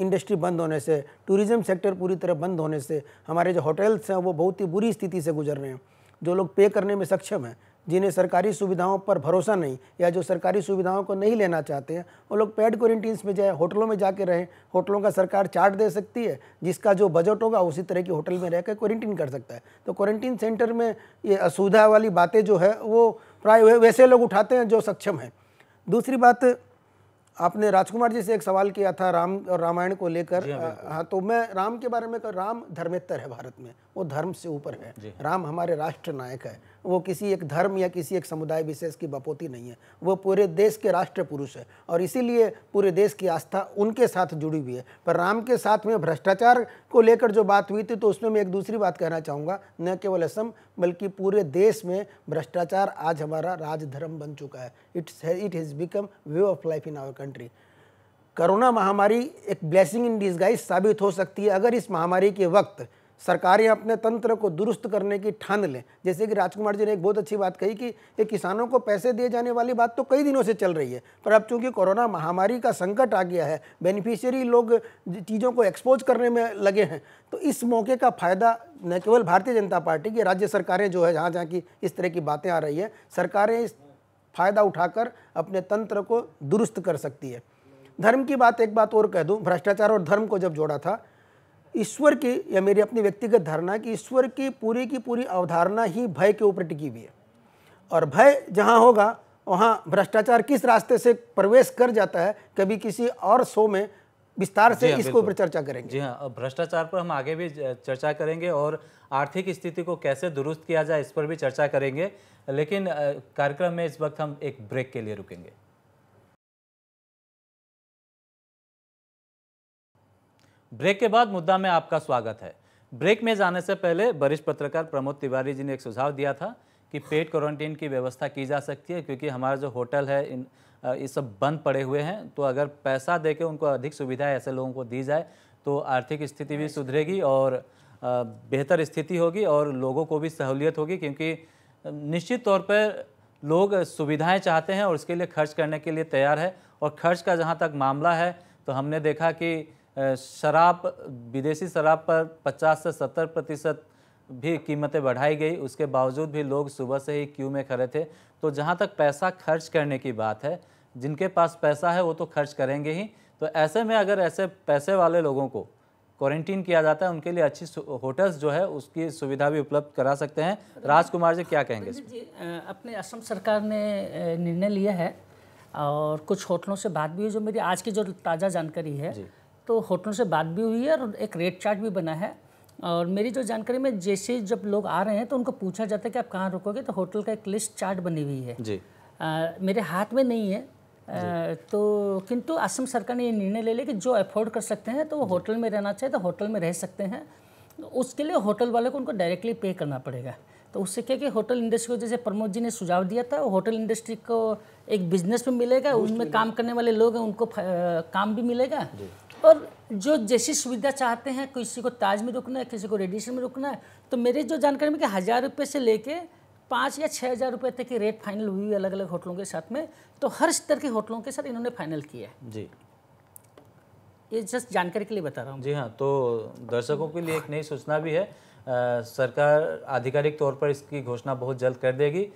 इंडस्ट्री बंद होने से टूरिज़म सेक्टर पूरी तरह बंद होने से हमारे जो होटल्स हैं वो बहुत ही बुरी स्थिति से गुजर रहे हैं जो लोग पे करने में सक्षम हैं जिन्हें सरकारी सुविधाओं पर भरोसा नहीं या जो सरकारी सुविधाओं को नहीं लेना चाहते हैं वो लोग पेड क्वारंटीन्स में जाए होटलों में जाके रहें होटलों का सरकार चार्ट दे सकती है जिसका जो बजट होगा उसी तरह की होटल में रहकर क्वारंटीन कर सकता है तो क्वारंटीन सेंटर में ये असुविधा वाली बातें जो है वो प्राय वैसे लोग उठाते हैं जो सक्षम हैं दूसरी बात आपने राजकुमार जी से एक सवाल किया था राम और रामायण को लेकर हाँ, हाँ तो मैं राम के बारे में कर, राम धर्मेतर है भारत में वो धर्म से ऊपर है राम हमारे राष्ट्र नायक है वो किसी एक धर्म या किसी एक समुदाय विशेष की बपोती नहीं है वो पूरे देश के राष्ट्र पुरुष है और इसीलिए पूरे देश की आस्था उनके साथ जुड़ी हुई है पर राम के साथ में भ्रष्टाचार को लेकर जो बात हुई थी तो उसमें मैं एक दूसरी बात कहना चाहूँगा न केवल असम बल्कि पूरे देश में भ्रष्टाचार आज हमारा राजधर्म बन चुका है it's it has become way of life in our country corona महामारी एक ब्लेसिंग इन डिस्गाइज साबित हो सकती है अगर इस महामारी के वक्त सरकारें अपने तंत्र को दुरुस्त करने की ठान लें जैसे कि राजकुमार जी ने एक बहुत अच्छी बात कही कि ये किसानों को पैसे दिए जाने वाली बात तो कई दिनों से चल रही है पर अब चूंकि कोरोना महामारी का संकट आ गया है बेनिफिशियरी लोग चीज़ों को एक्सपोज करने में लगे हैं तो इस मौके का फ़ायदा न केवल भारतीय जनता पार्टी की राज्य सरकारें जो है जहाँ जहाँ की इस तरह की बातें आ रही है सरकारें इस फ़ायदा उठाकर अपने तंत्र को दुरुस्त कर सकती है धर्म की बात एक बात और कह दूँ भ्रष्टाचार और धर्म को जब जोड़ा था ईश्वर की या मेरी अपनी व्यक्तिगत धारणा कि ईश्वर की पूरी की पूरी अवधारणा ही भय के ऊपर टिकी हुई है और भय जहाँ होगा वहाँ भ्रष्टाचार किस रास्ते से प्रवेश कर जाता है कभी किसी और शो में विस्तार से हाँ, इसके ऊपर चर्चा करेंगे जी हाँ भ्रष्टाचार पर हम आगे भी चर्चा करेंगे और आर्थिक स्थिति को कैसे दुरुस्त किया जाए इस पर भी चर्चा करेंगे लेकिन कार्यक्रम में इस वक्त हम एक ब्रेक के लिए रुकेंगे ब्रेक के बाद मुद्दा में आपका स्वागत है ब्रेक में जाने से पहले वरिष्ठ पत्रकार प्रमोद तिवारी जी ने एक सुझाव दिया था कि पेड क्वारंटीन की व्यवस्था की जा सकती है क्योंकि हमारा जो होटल है इन ये सब बंद पड़े हुए हैं तो अगर पैसा दे के उनको अधिक सुविधाएँ ऐसे लोगों को दी जाए तो आर्थिक स्थिति भी सुधरेगी और बेहतर स्थिति होगी और लोगों को भी सहूलियत होगी क्योंकि निश्चित तौर पर लोग सुविधाएं चाहते हैं और उसके लिए खर्च करने के लिए तैयार है और खर्च का जहाँ तक मामला है तो हमने देखा कि शराब विदेशी शराब पर 50 से 70 प्रतिशत भी कीमतें बढ़ाई गई उसके बावजूद भी लोग सुबह से ही क्यू में खड़े थे तो जहाँ तक पैसा खर्च करने की बात है जिनके पास पैसा है वो तो खर्च करेंगे ही तो ऐसे में अगर ऐसे पैसे वाले लोगों को क्वारंटीन किया जाता है उनके लिए अच्छी होटल्स जो है उसकी सुविधा भी उपलब्ध करा सकते हैं राजकुमार जी क्या कहेंगे जी अपने असम सरकार ने निर्णय लिया है और कुछ होटलों से बात भी हुई जो मेरी आज की जो ताज़ा जानकारी है तो होटलों से बात भी हुई है और एक रेट चार्ट भी बना है और मेरी जो जानकारी में जैसे जब लोग आ रहे हैं तो उनको पूछा जाता है कि आप कहाँ रुकोगे तो होटल का एक लिस्ट चार्ट बनी हुई है जी आ, मेरे हाथ में नहीं है आ, तो किंतु असम सरकार ने ये निर्णय ले लिया कि जो अफोर्ड कर सकते हैं तो वो होटल में रहना चाहिए तो होटल में रह सकते हैं उसके लिए होटल वाले को उनको डायरेक्टली पे करना पड़ेगा तो उससे क्या कि होटल इंडस्ट्री को जैसे प्रमोद जी ने सुझाव दिया था होटल इंडस्ट्री को एक बिजनेस में मिलेगा उनमें काम करने वाले लोग हैं उनको काम भी मिलेगा और जो जैसी सुविधा चाहते हैं किसी को ताज में रुकना है किसी को रेडिएशन में रुकना है तो मेरे जो जानकारी में कि हज़ार रुपये से लेके पाँच या छः हज़ार रुपये तक की रेट फाइनल हुई है अलग अलग होटलों के साथ में तो हर स्तर के होटलों के साथ इन्होंने फाइनल किया है जी ये जस्ट जानकारी के लिए बता रहा हूँ जी हाँ तो दर्शकों के लिए एक नई सूचना भी है आ, सरकार आधिकारिक तौर पर इसकी घोषणा बहुत जल्द कर देगी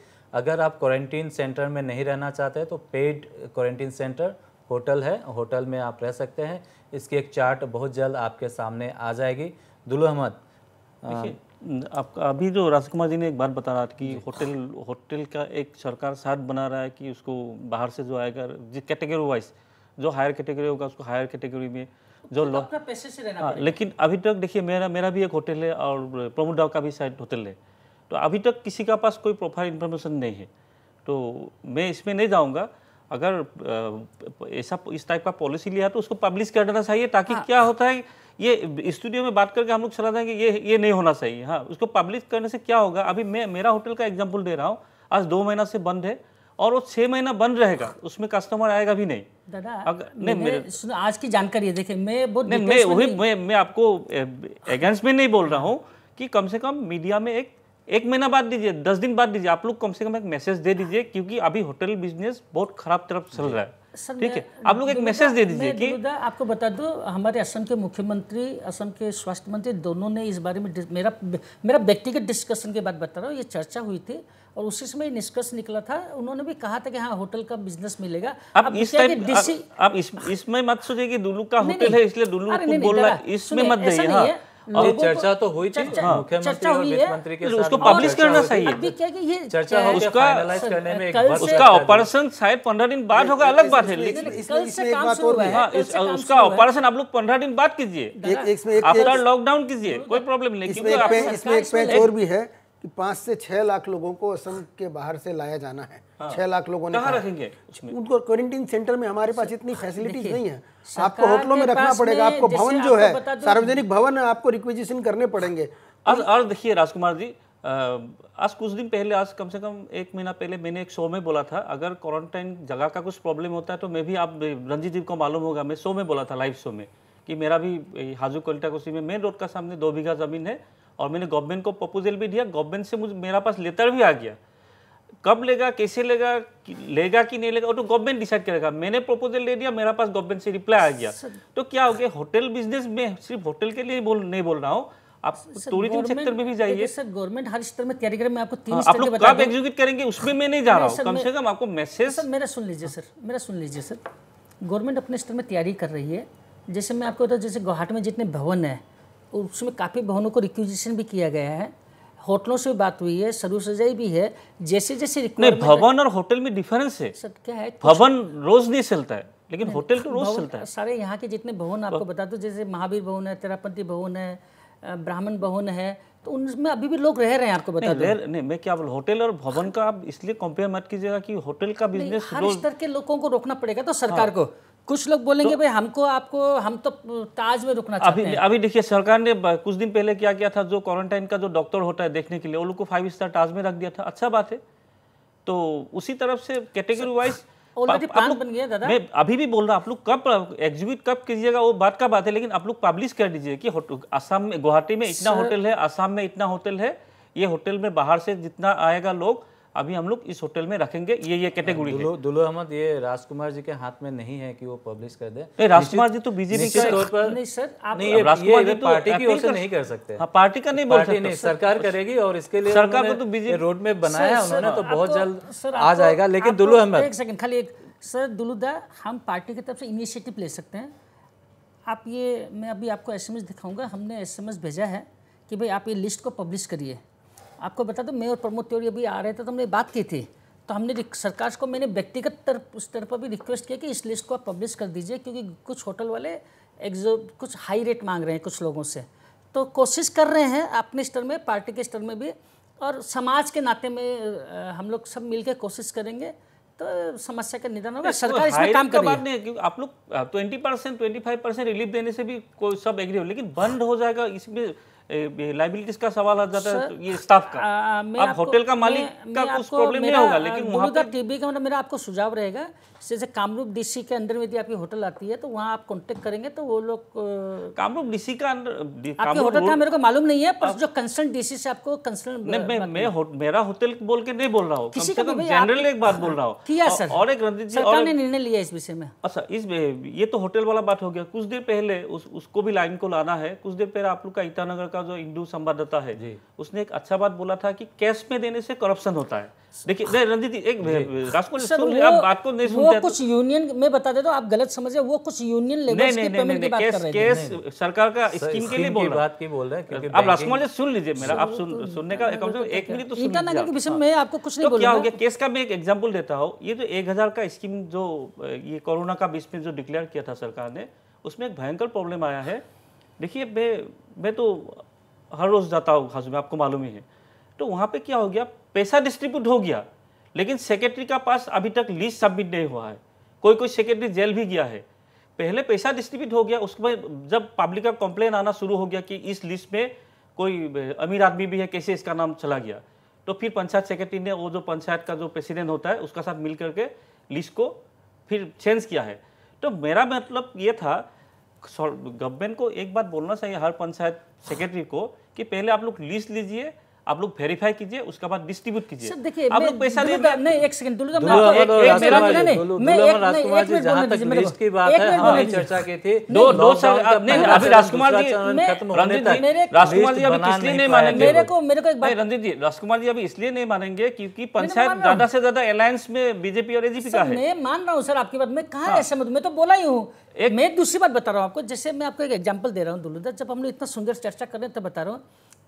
अगर आप क्वारंटीन सेंटर में नहीं रहना चाहते तो पेड क्वारंटीन सेंटर होटल है होटल में आप रह सकते हैं इसकी एक चार्ट बहुत जल्द आपके सामने आ जाएगी दुल्लू अहमद आपका अभी जो राजकुमार जी ने एक बात बता रहा था कि होटल होटल का एक सरकार साथ बना रहा है कि उसको बाहर से जो आएगा जिस कैटेगरी वाइज जो हायर कैटेगरी होगा उसको हायर कैटेगरी में जो लोग तो पैसे से रहना हाँ, लेकिन अभी तक देखिए मेरा मेरा भी एक होटल है और प्रमोद राव का भी शायद होटल है तो अभी तक किसी का पास कोई प्रोफाइल इन्फॉर्मेशन नहीं है तो मैं इसमें नहीं जाऊँगा अगर ऐसा इस टाइप का पॉलिसी लिया तो उसको पब्लिश कर देना चाहिए ताकि हाँ। क्या होता है ये स्टूडियो में बात करके हम लोग चला जाएंगे ये ये नहीं होना चाहिए हाँ उसको पब्लिश करने से क्या होगा अभी मैं मेरा होटल का एग्जाम्पल दे रहा हूँ आज दो महीना से बंद है और वो छह महीना बंद रहेगा उसमें कस्टमर आएगा भी नहीं दादा अगर नहीं मेरे आज की जानकारी है देखिए मैं बहुत नहीं मैं वही मैं मैं आपको अगेंस्ट में नहीं बोल रहा हूँ कि कम से कम मीडिया में एक एक महीना बाद दीजिए दस दिन बाद दीजिए आप लोग कम से कम एक मैसेज दे दीजिए क्योंकि अभी होटल बिजनेस बहुत खराब तरफ चल रहा है ठीक है आप लोग एक मैसेज दे दीजिए कि आपको बता दो हमारे असम के मुख्यमंत्री असम के स्वास्थ्य मंत्री दोनों ने इस बारे में मेरा मेरा व्यक्तिगत डिस्कशन के बाद बता रहा हूँ ये चर्चा हुई थी और उसी समय निष्कर्ष निकला था उन्होंने भी कहा था कि हाँ होटल का बिजनेस मिलेगा आप इस टाइम आप, इस इसमें मत सोचिए कि दुल्लू का होटल है इसलिए दुल्लू को बोल रहा है इसमें मत जाइए हाँ चर्चा तो हुई थी हाँ, मुख्यमंत्री और वित्त मंत्री के उसको पब्लिश करना चाहिए चर्चा उसका करने में उसका ऑपरेशन शायद पंद्रह दिन बाद होगा अलग बात है लेकिन हाँ, उसका ऑपरेशन आप लोग पंद्रह दिन बाद कीजिए लॉकडाउन कीजिए कोई प्रॉब्लम नहीं और भी है कि पाँच से छः लाख लोगों को असम के बाहर से लाया जाना है हाँ। छः लाख लोगों ने कहा रखेंगे उनको क्वारंटीन सेंटर में हमारे पास इतनी फैसिलिटीज नहीं है आपको होटलों में रखना पड़ेगा आपको भवन जो तो है सार्वजनिक भवन आपको रिक्वेजिशन करने पड़ेंगे और देखिए राजकुमार जी आज कुछ दिन पहले आज कम से कम एक महीना पहले मैंने एक शो में बोला था अगर क्वारंटाइन जगह का कुछ प्रॉब्लम होता है तो मैं भी आप रंजीत जी को मालूम होगा मैं शो में बोला था लाइव शो में कि मेरा भी हाजू कोल्टा कोसी में मेन रोड का सामने दो बीघा ज़मीन है और मैंने गवर्नमेंट को प्रपोजल भी दिया गवर्नमेंट से मुझे मेरा पास लेटर भी आ गया कब लेगा कैसे लेगा कि, लेगा कि नहीं लेगा वो तो गवर्नमेंट डिसाइड करेगा मैंने प्रपोजल ले दिया मेरा पास गवर्नमेंट से रिप्लाई आ गया तो क्या हो गया होटल बिजनेस में सिर्फ होटल के लिए बोल नहीं बोल रहा हूँ आप टूरिज्म सेक्टर में भी जाइए सर गवर्नमेंट हर स्तर में तैयारी करें मैं आपको तीन हाँ, आप लोग आप एग्जीक्यूट करेंगे उसमें मैं नहीं जा रहा हूँ कम से कम आपको मैसेज सर मेरा सुन लीजिए सर मेरा सुन लीजिए सर गवर्नमेंट अपने स्तर में तैयारी कर रही है जैसे मैं आपको बताऊँ जैसे गुवाहाटी में जितने भवन है उसमें काफ़ी भवनों को रिक्विजिशन भी किया गया है होटलों से बात हुई है सजाई भी है जैसे जैसे नहीं भवन और होटल में डिफरेंस है सर क्या है भवन रोज नहीं चलता है लेकिन होटल तो रोज चलता है सारे यहाँ के जितने भवन आपको तो- बता दो जैसे महावीर भवन है तेरापंथी भवन है ब्राह्मण भवन है तो उनमें अभी भी लोग रह रहे हैं आपको बता दो नहीं मैं क्या बोल होटल और भवन हाँ। का आप इसलिए कंपेयर मत कीजिएगा कि होटल का बिजनेस हर स्तर के लोगों को रोकना पड़ेगा तो सरकार हाँ। को कुछ लोग बोलेंगे तो, भाई हमको आपको हम तो ताज में रुकना चाहते अभी, हैं अभी देखिए सरकार ने कुछ दिन पहले क्या किया था जो क्वारंटाइन का जो डॉक्टर होता है देखने के लिए वो लोग को फाइव स्टार ताज में रख दिया था अच्छा बात है तो उसी तरफ से कैटेगरी <laughs> वाइज बन गया मैं अभी भी बोल रहा आप लोग कब एग्जीक्यूट कब कीजिएगा वो बात का बात है लेकिन आप लोग पब्लिश कर दीजिए कि आसाम में गुवाहाटी में इतना होटल है आसाम में इतना होटल है ये होटल में बाहर से जितना आएगा लोग अभी हम लोग इस होटल में रखेंगे ये ये कैटेगरी दुलो, दुलो अहमद ये राजकुमार जी के हाथ में नहीं है कि वो पब्लिश कर दे राजकुमार जी तो बीजेपी के तौर पर नहीं सर आप नहीं राजकुमार जी तो पार्टी की ओर से नहीं कर सकते हाँ पार्टी का नहीं बोल सकते सरकार करेगी और इसके लिए सरकार को तो बीजेपी रोड में बनाया उन्होंने तो बहुत तो- जल्द आ तो- जाएगा लेकिन तो- दुलो अहमद एक सेकंड खाली एक सर दुलुदा हम पार्टी की तरफ से इनिशिएटिव ले सकते हैं आप ये मैं अभी आपको एसएमएस दिखाऊंगा हमने एसएमएस भेजा है कि भाई आप ये लिस्ट को पब्लिश करिए आपको बता दो मैं और प्रमोद त्योरी अभी आ रहे थे तो हमने बात की थी तो हमने सरकार को मैंने व्यक्तिगत तरफ उस पर भी रिक्वेस्ट किया कि इस लिस्ट को आप पब्लिश कर दीजिए क्योंकि कुछ होटल वाले एग्जो कुछ हाई रेट मांग रहे हैं कुछ लोगों से तो कोशिश कर रहे हैं अपने स्तर में पार्टी के स्तर में भी और समाज के नाते में हम लोग सब मिलकर कोशिश करेंगे तो समस्या का निदान होगा तो सरकार इसमें काम कर रही है आप लोग twenty percent twenty five percent relief देने से भी कोई सब एग्री हो लेकिन बंद हो जाएगा इसमें लाइबिलिटीज का सवाल आ जाता है तो ये स्टाफ का आ, मैं आप होटल का मालिक का कुछ प्रॉब्लम नहीं होगा लेकिन वहाँ पर टीबी का मतलब मेरा आपको सुझाव रहेगा जैसे कामरूप डीसी के अंदर में यदि आपकी होटल आती है तो वहाँ आप कांटेक्ट करेंगे तो वो लोग कामरूप डीसी का अंदर आपके होटल का मेरे को मालूम नहीं है पर जो कंसर्न डीसी से आपको कंसर्न मैं मैं हो, मेरा होटल बोल के नहीं बोल रहा हूँ किसी का जनरल एक बात बोल रहा हूँ <laughs> किया सर और एक रंजित जी सरकार ने निर्णय लिया इस विषय में अच्छा इस ये तो होटल वाला बात हो गया कुछ देर पहले उसको भी लाइन को लाना है कुछ देर पहले आप लोग का ईटानगर का का जो हिंदू संवाददाता है उसने एक अच्छा बात बोला था कि कैश में देने से करप्शन होता है देखिए रणजीत एक सर, आप बात को नहीं सुनते वो कुछ यूनियन तो- में बता देता तो आप गलत समझे वो कुछ यूनियन लेबर्स की पेमेंट की बात कर रहे हैं सरकार का स्कीम के लिए बोल बात की बोल रहे हैं आप रासमल सुन लीजिए मेरा आप सुन तो सुनने का एक तो मिनट तो ईटा नगर के विषय में आपको कुछ नहीं बोला हो गया केस का मैं एक एग्जांपल देता हूँ ये जो एक का स्कीम जो ये कोरोना का बीच में जो डिक्लेयर किया था सरकार ने उसमें एक भयंकर प्रॉब्लम आया है देखिए मैं मैं तो हर रोज़ जाता हूँ खासू में आपको मालूम ही है तो वहाँ पे क्या हो गया पैसा डिस्ट्रीब्यूट हो गया लेकिन सेक्रेटरी का पास अभी तक लिस्ट सबमिट नहीं हुआ है कोई कोई सेक्रेटरी जेल भी गया है पहले पैसा डिस्ट्रीब्यूट हो गया उसमें जब पब्लिक का कंप्लेन आना शुरू हो गया कि इस लिस्ट में कोई अमीर आदमी भी है कैसे इसका नाम चला गया तो फिर पंचायत सेक्रेटरी ने वो जो पंचायत का जो प्रेसिडेंट होता है उसका साथ मिल करके लिस्ट को फिर चेंज किया है तो मेरा मतलब ये था गवर्नमेंट को एक बात बोलना चाहिए हर पंचायत सेक्रेटरी को कि पहले आप लोग लीज लीजिए आप लोग वेरीफाई कीजिए उसके बाद डिस्ट्रीब्यूट कीजिए सर देखिए आप लोग पैसा दे नहीं एक सेकंड दुलू मैं तो एक एक मेरा नहीं राजकुमार जी जहां तक लिस्ट की बात है हम हाँ, चर्चा की थे दो दो सर अभी राजकुमार जी रंजीत जी राजकुमार जी अभी इसलिए नहीं मानेंगे मेरे को मेरे को एक बात रंजीत जी राजकुमार जी अभी इसलिए नहीं मानेंगे क्योंकि पंचायत ज्यादा से ज्यादा अलायंस में बीजेपी और एजीपी का है मैं मान रहा हूं सर आपकी बात मैं कहां हाँ। ऐसे मत मैं तो बोला ही हूं एक मैं दूसरी बात बता रहा हूं आपको जैसे मैं आपको एक एग्जांपल दे रहा हूँ दुलूदा जब हम लोग इतना सुंदर चर्चा कर रहे हैं तब बता रहा हूं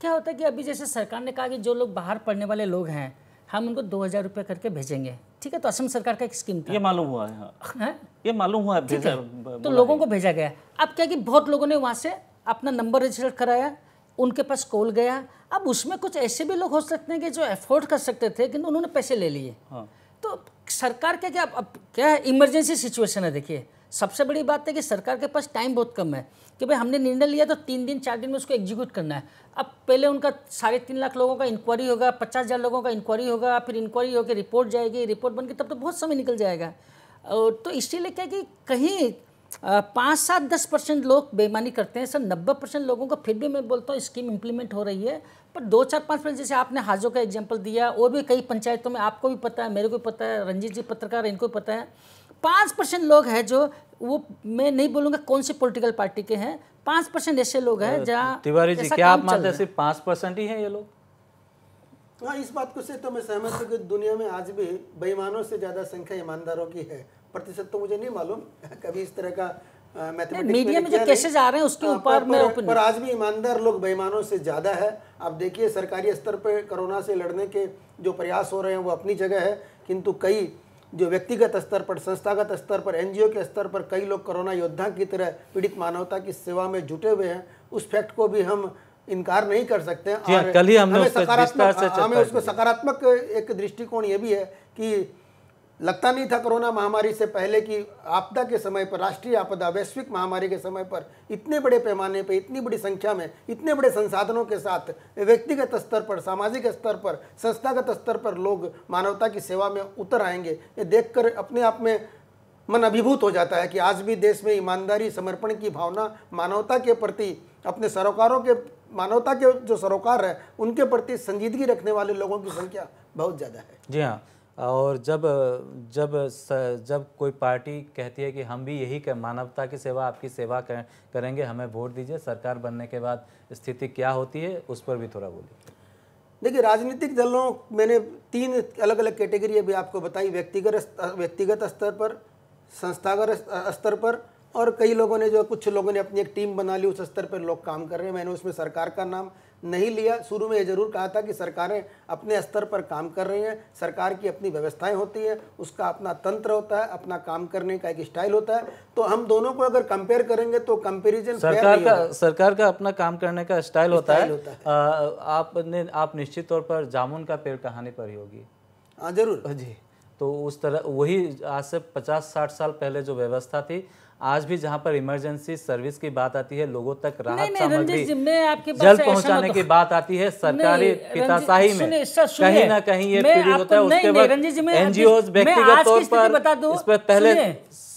क्या होता है कि अभी जैसे सरकार ने कहा कि जो लोग बाहर पढ़ने वाले लोग हैं हम उनको दो हज़ार रुपये करके भेजेंगे ठीक है तो असम सरकार का एक स्कीम था ये मालूम हुआ है, है? हाँ। हाँ? ये मालूम हुआ है, है? तो लोगों को भेजा गया अब क्या कि बहुत लोगों ने वहाँ से अपना नंबर रजिस्टर कराया उनके पास कॉल गया अब उसमें कुछ ऐसे भी लोग हो सकते हैं कि जो एफोर्ड कर सकते थे किंतु उन्होंने पैसे ले लिए हाँ। तो सरकार क्या क्या अब क्या इमरजेंसी सिचुएशन है देखिए सबसे बड़ी बात है कि सरकार के पास टाइम बहुत कम है कि भाई हमने निर्णय लिया तो तीन दिन चार दिन में उसको एग्जीक्यूट करना है अब पहले उनका साढ़े तीन लाख लोगों का इंक्वायरी होगा पचास हज़ार लोगों का इंक्वायरी होगा फिर इंक्वायरी होकर रिपोर्ट जाएगी रिपोर्ट बनकर तब तो बहुत समय निकल जाएगा तो इसीलिए क्या कि कहीं पाँच सात दस परसेंट लोग बेमानी करते हैं सर नब्बे परसेंट लोगों को फिर भी मैं बोलता हूँ स्कीम इम्प्लीमेंट हो रही है पर दो चार पाँच परसेंट जैसे आपने हाजो का एग्जाम्पल दिया और भी कई पंचायतों में आपको भी पता है मेरे को भी पता है रंजीत जी पत्रकार इनको भी पता है पाँच परसेंट लोग हैं जो वो मैं नहीं बोलूंगा कौन से पॉलिटिकल पार्टी के हैं पाँच परसेंट ऐसे लोग हैं जहाँ तिवारी जी क्या आप मानते हैं सिर्फ पाँच परसेंट ही हैं ये लोग हाँ इस बात को से तो मैं सहमत हूँ कि दुनिया में आज भी बेईमानों से ज़्यादा संख्या ईमानदारों की है प्रतिशत तो मुझे नहीं मालूम कभी इस तरह का मीडिया में जो केसेस आ रहे हैं उसके हाँ, ऊपर मैं ओपन पर आज भी ईमानदार लोग बेईमानों से ज़्यादा है आप देखिए सरकारी स्तर पर कोरोना से लड़ने के जो प्रयास हो रहे हैं वो अपनी जगह है किंतु कई जो व्यक्तिगत स्तर पर संस्थागत स्तर पर एनजीओ के स्तर पर कई लोग कोरोना योद्धा की तरह पीड़ित मानवता की सेवा में जुटे हुए हैं उस फैक्ट को भी हम इनकार नहीं कर सकते हैं हाँ, और कल ही हमने हमें सकारात्मक हाँ, हमें उसको सकारात्मक एक दृष्टिकोण ये भी है कि लगता नहीं था कोरोना महामारी से पहले कि आपदा के समय पर राष्ट्रीय आपदा वैश्विक महामारी के समय पर इतने बड़े पैमाने पर इतनी बड़ी संख्या में इतने बड़े संसाधनों के साथ व्यक्तिगत स्तर पर सामाजिक स्तर पर संस्थागत स्तर पर लोग मानवता की सेवा में उतर आएंगे ये देखकर अपने आप में मन अभिभूत हो जाता है कि आज भी देश में ईमानदारी समर्पण की भावना मानवता के प्रति अपने सरोकारों के मानवता के जो सरोकार है उनके प्रति संजीदगी रखने वाले लोगों की संख्या बहुत ज़्यादा है जी हाँ और जब जब जब कोई पार्टी कहती है कि हम भी यही कर मानवता की सेवा आपकी सेवा कर, करेंगे हमें वोट दीजिए सरकार बनने के बाद स्थिति क्या होती है उस पर भी थोड़ा बोलिए देखिए राजनीतिक दलों मैंने तीन अलग अलग कैटेगरी अभी आपको बताई व्यक्तिगत व्यक्तिगत स्तर पर संस्थागत स्तर पर और कई लोगों ने जो कुछ लोगों ने अपनी एक टीम बना ली उस स्तर पर लोग काम कर रहे हैं मैंने उसमें सरकार का नाम नहीं लिया शुरू में ये जरूर कहा था कि सरकारें अपने स्तर पर काम कर रही हैं सरकार की अपनी व्यवस्थाएं होती हैं उसका अपना तंत्र होता है अपना काम करने का एक स्टाइल होता है तो हम दोनों को अगर कंपेयर करेंगे तो कंपेरिजन सरकार का सरकार का अपना काम करने का स्टाइल होता, होता है, आपने आप निश्चित तौर पर जामुन का पेड़ कहानी पर ही होगी हाँ जरूर जी तो उस तरह वही आज से पचास साठ साल पहले जो व्यवस्था थी आज भी जहां पर इमरजेंसी सर्विस की बात आती है लोगों तक राहत सामग्री जल्द पहुंचाने की बात आती है सरकारी पिताशाही में कहीं ना कहीं ये पीड़ित होता है उसके बाद एनजीओ व्यक्तिगत तौर पर पर पहले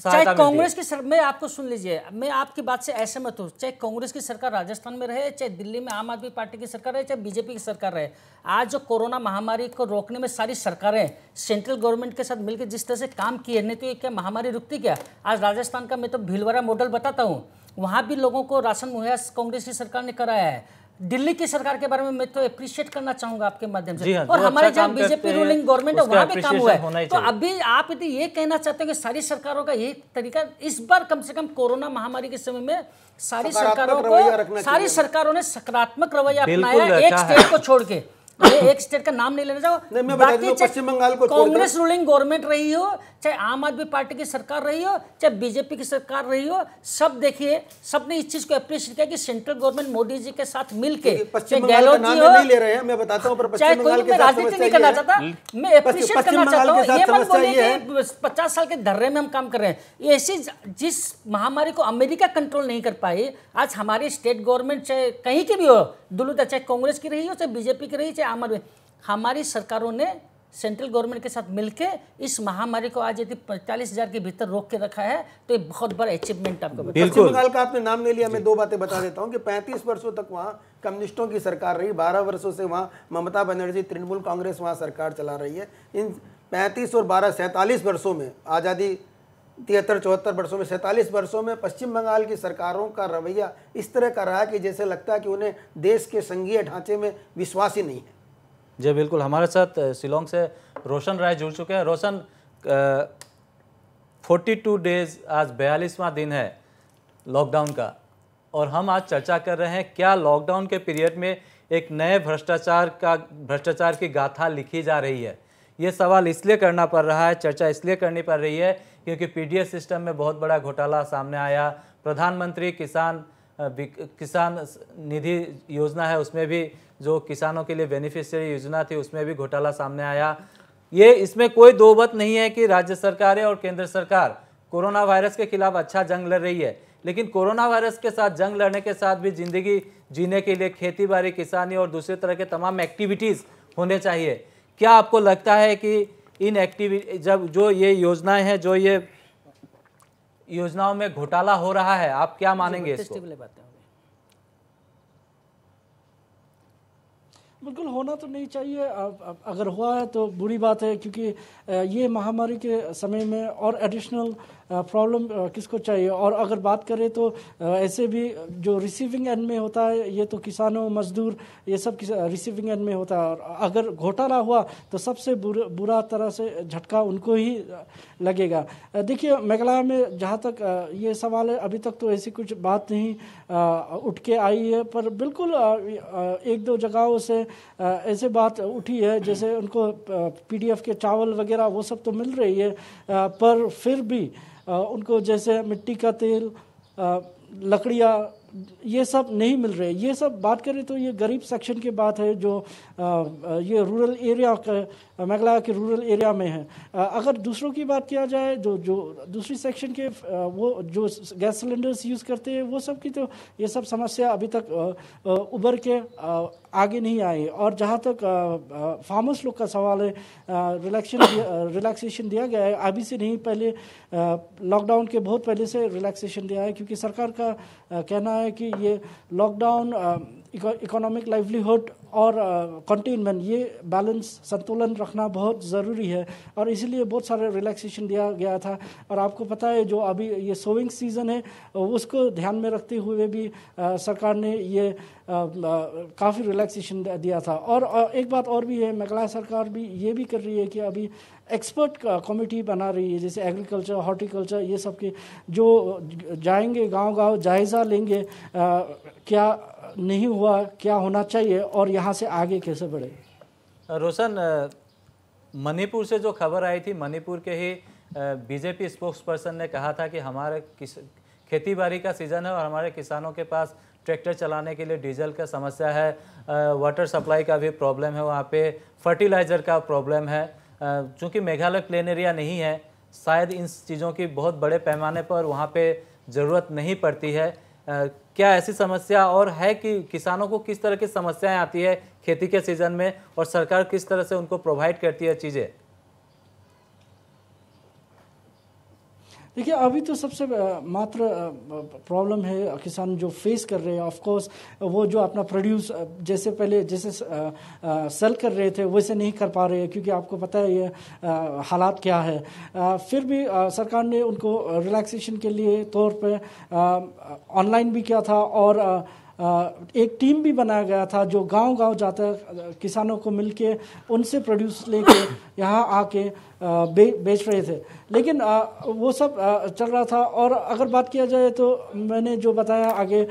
चाहे कांग्रेस की सर मैं आपको सुन लीजिए मैं आपकी बात से ऐसे मत हूँ चाहे कांग्रेस की सरकार राजस्थान में रहे चाहे दिल्ली में आम आदमी पार्टी की सरकार रहे चाहे बीजेपी की सरकार रहे आज जो कोरोना महामारी को रोकने में सारी सरकारें सेंट्रल गवर्नमेंट के साथ मिलकर जिस तरह से काम किए नहीं तो ये क्या महामारी रुकती क्या आज राजस्थान का मैं तो भीलवाड़ा मॉडल बताता हूँ वहाँ भी लोगों को राशन मुहैया कांग्रेस की सरकार ने कराया है दिल्ली की सरकार के बारे में मैं तो अप्रिशिएट करना चाहूंगा आपके माध्यम से हाँ, और हमारे अच्छा जहाँ बीजेपी रूलिंग गवर्नमेंट है वहाँ पे काम हुआ है तो अभी आप यदि ये कहना चाहते हो कि सारी सरकारों का यही तरीका इस बार कम से कम कोरोना महामारी के समय में सारी सरकारों को सारी सरकारों ने सकारात्मक रवैया अपनाया एक स्टेट अच्छा को छोड़ के एक स्टेट का नाम नहीं लेना चाहो बाकी पश्चिम बंगाल को कांग्रेस रूलिंग गवर्नमेंट रही हो चाहे आम आदमी पार्टी की सरकार रही हो चाहे बीजेपी की सरकार रही हो सब देखिए सब ने इस चीज को अप्रिशिएट किया कि सेंट्रल गवर्नमेंट मोदी जी के साथ मिलके का नाम नहीं ले रहे हैं मैं बताता हूँ चाहे कोई राजनीति नहीं करना चाहता मैं अप्रिशिएट करना चाहता हूँ पचास साल के धर्रे में हम काम कर रहे हैं ऐसी जिस महामारी को अमेरिका कंट्रोल नहीं कर पाई आज हमारी स्टेट गवर्नमेंट चाहे कहीं की भी हो दुलुदा चाहे कांग्रेस की रही हो चाहे बीजेपी की रही चाहे आम आदमी हमारी सरकारों ने सेंट्रल गवर्नमेंट के साथ मिलकर इस महामारी को आज यदि पैंतालीस हजार के भीतर रोक के रखा है तो ये बहुत बड़ा अचीवमेंट आपको पश्चिम बंगाल का आपने नाम ले लिया मैं दो बातें बता देता हूँ कि पैंतीस वर्षों तक वहाँ कम्युनिस्टों की सरकार रही बारह वर्षों से वहाँ ममता बनर्जी तृणमूल कांग्रेस वहाँ सरकार चला रही है इन पैंतीस और बारह सैंतालीस वर्षों में आज़ादी तिहत्तर चौहत्तर वर्षों में सैंतालीस वर्षों में पश्चिम बंगाल की सरकारों का रवैया इस तरह का रहा कि जैसे लगता है कि उन्हें देश के संघीय ढांचे में विश्वास ही नहीं है जी बिल्कुल हमारे साथ शिलोंग से रोशन राय जुड़ चुके हैं रोशन फोर्टी टू डेज आज बयालीसवां दिन है लॉकडाउन का और हम आज चर्चा कर रहे हैं क्या लॉकडाउन के पीरियड में एक नए भ्रष्टाचार का भ्रष्टाचार की गाथा लिखी जा रही है ये सवाल इसलिए करना पड़ रहा है चर्चा इसलिए करनी पड़ रही है क्योंकि पीडीएस सिस्टम में बहुत बड़ा घोटाला सामने आया प्रधानमंत्री किसान किसान निधि योजना है उसमें भी जो किसानों के लिए बेनिफिशियरी योजना थी उसमें भी घोटाला सामने आया ये इसमें कोई दो बत नहीं है कि राज्य सरकारें और केंद्र सरकार कोरोना वायरस के खिलाफ अच्छा जंग लड़ रही है लेकिन कोरोना वायरस के साथ जंग लड़ने के साथ भी जिंदगी जीने के लिए खेती बाड़ी किसानी और दूसरे तरह के तमाम एक्टिविटीज़ होने चाहिए क्या आपको लगता है कि इन एक्टिविटी जब जो ये योजनाएं हैं जो ये योजनाओं में घोटाला हो रहा है आप क्या मानेंगे इसको? बिल्कुल होना तो नहीं चाहिए अगर हुआ है तो बुरी बात है क्योंकि ये महामारी के समय में और एडिशनल प्रॉब्लम किसको चाहिए और अगर बात करें तो ऐसे भी जो रिसीविंग एंड में होता है ये तो किसानों मजदूर ये सब रिसीविंग एंड में होता है और अगर घोटाला हुआ तो सबसे बुरा, तरह से झटका उनको ही लगेगा देखिए मेघालय में जहाँ तक ये सवाल है अभी तक तो ऐसी कुछ बात नहीं उठ के आई है पर बिल्कुल एक दो जगहों से ऐसे बात उठी है जैसे उनको पीडीएफ के चावल वगैरह वो सब तो मिल रही है पर फिर भी उनको जैसे मिट्टी का तेल लकड़ियाँ ये सब नहीं मिल रहे ये सब बात करें तो ये गरीब सेक्शन की बात है जो ये रूरल एरिया का मेघालय के रूरल एरिया में है अगर दूसरों की बात किया जाए जो जो दूसरी सेक्शन के वो जो गैस सिलेंडर्स यूज़ करते हैं वो सब की तो ये सब समस्या अभी तक उबर के आगे नहीं आए और जहाँ तक फार्मर्स लोग का सवाल है रिलैक्सेशन रिलैक्सेशन दिया गया है अभी से नहीं पहले लॉकडाउन के बहुत पहले से रिलैक्सेशन दिया है क्योंकि सरकार का कहना है कि ये लॉकडाउन इकोनॉमिक लाइवलीहुड और कंटेनमेंट uh, ये बैलेंस संतुलन रखना बहुत ज़रूरी है और इसीलिए बहुत सारे रिलैक्सेशन दिया गया था और आपको पता है जो अभी ये सोविंग सीज़न है उसको ध्यान में रखते हुए भी आ, uh, सरकार ने ये uh, काफ़ी रिलैक्सेशन दिया था और एक बात और भी है मेघालय सरकार भी ये भी कर रही है कि अभी एक्सपर्ट कमेटी बना रही है जैसे एग्रीकल्चर हॉर्टिकल्चर ये सब के जो जाएंगे गांव-गांव जायज़ा लेंगे आ, क्या नहीं हुआ क्या होना चाहिए और यहाँ से आगे कैसे बढ़े रोशन मणिपुर से जो खबर आई थी मणिपुर के ही बीजेपी स्पोक्स पर्सन ने कहा था कि हमारे किस खेती बाड़ी का सीज़न है और हमारे किसानों के पास ट्रैक्टर चलाने के लिए डीजल का समस्या है वाटर सप्लाई का भी प्रॉब्लम है वहाँ पे फर्टिलाइज़र का प्रॉब्लम है चूँकि मेघालय प्लेन एरिया नहीं है शायद इन चीज़ों की बहुत बड़े पैमाने पर वहाँ पर ज़रूरत नहीं पड़ती है क्या ऐसी समस्या और है कि किसानों को किस तरह की समस्याएं आती है खेती के सीज़न में और सरकार किस तरह से उनको प्रोवाइड करती है चीज़ें देखिए अभी तो सबसे मात्र प्रॉब्लम है किसान जो फेस कर रहे हैं ऑफ कोर्स वो जो अपना प्रोड्यूस जैसे पहले जैसे सेल कर रहे थे वैसे नहीं कर पा रहे हैं क्योंकि आपको पता है ये हालात क्या है फिर भी सरकार ने उनको रिलैक्सेशन के लिए तौर पे ऑनलाइन भी किया था और एक टीम भी बनाया गया था जो गांव-गांव जाता किसानों को मिलके उनसे प्रोड्यूस लेके यहाँ आके बे, बेच रहे थे लेकिन वो सब चल रहा था और अगर बात किया जाए तो मैंने जो बताया आगे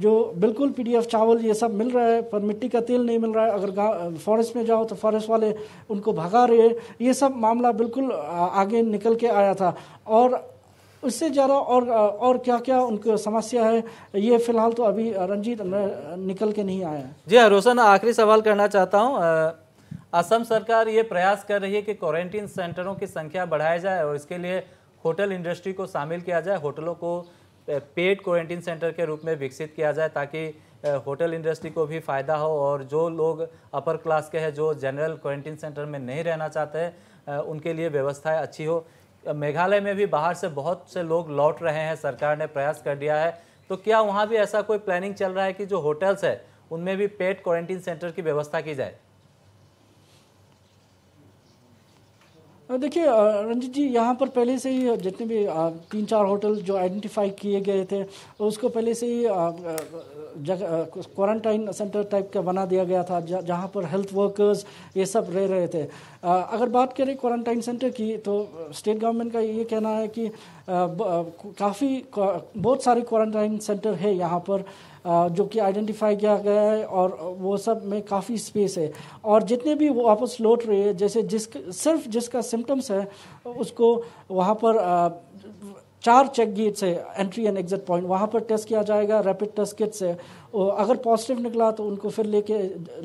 जो बिल्कुल पीडीएफ चावल ये सब मिल रहा है पर मिट्टी का तेल नहीं मिल रहा है अगर फॉरेस्ट में जाओ तो फॉरेस्ट वाले उनको भगा रहे ये सब मामला बिल्कुल आगे निकल के आया था और उससे ज़्यादा और और क्या क्या उनको समस्या है ये फिलहाल तो अभी रंजीत निकल के नहीं आया जी हाँ रोशन आखिरी सवाल करना चाहता हूँ असम सरकार ये प्रयास कर रही है कि क्वारंटीन सेंटरों की संख्या बढ़ाया जाए और इसके लिए होटल इंडस्ट्री को शामिल किया जाए होटलों को पेड क्वारंटीन सेंटर के रूप में विकसित किया जाए ताकि होटल इंडस्ट्री को भी फ़ायदा हो और जो लोग अपर क्लास के हैं जो जनरल क्वारंटीन सेंटर में नहीं रहना चाहते हैं उनके लिए व्यवस्थाएँ अच्छी हो मेघालय में भी बाहर से बहुत से लोग लौट रहे हैं सरकार ने प्रयास कर दिया है तो क्या वहाँ भी ऐसा कोई प्लानिंग चल रहा है कि जो होटल्स है उनमें भी पेड क्वारंटीन सेंटर की व्यवस्था की जाए देखिए रंजीत जी यहाँ पर पहले से ही जितने भी तीन चार होटल जो आइडेंटिफाई किए गए थे उसको पहले से ही जगह क्वारंटाइन सेंटर टाइप का बना दिया गया था जहाँ पर हेल्थ वर्कर्स ये सब रह रहे थे अगर बात करें क्वारंटाइन सेंटर की तो स्टेट गवर्नमेंट का ये कहना है कि काफ़ी बहुत सारे क्वारंटाइन सेंटर है यहाँ पर जो कि आइडेंटिफाई किया गया है और वो सब में काफ़ी स्पेस है और जितने भी वो वापस लौट रहे हैं जैसे जिस सिर्फ जिसका सिम्टम्स है उसको वहाँ पर चार चेक गेट से एंट्री एंड एग्जिट पॉइंट वहाँ पर टेस्ट किया जाएगा रैपिड टेस्ट किट से अगर पॉजिटिव निकला तो उनको फिर लेके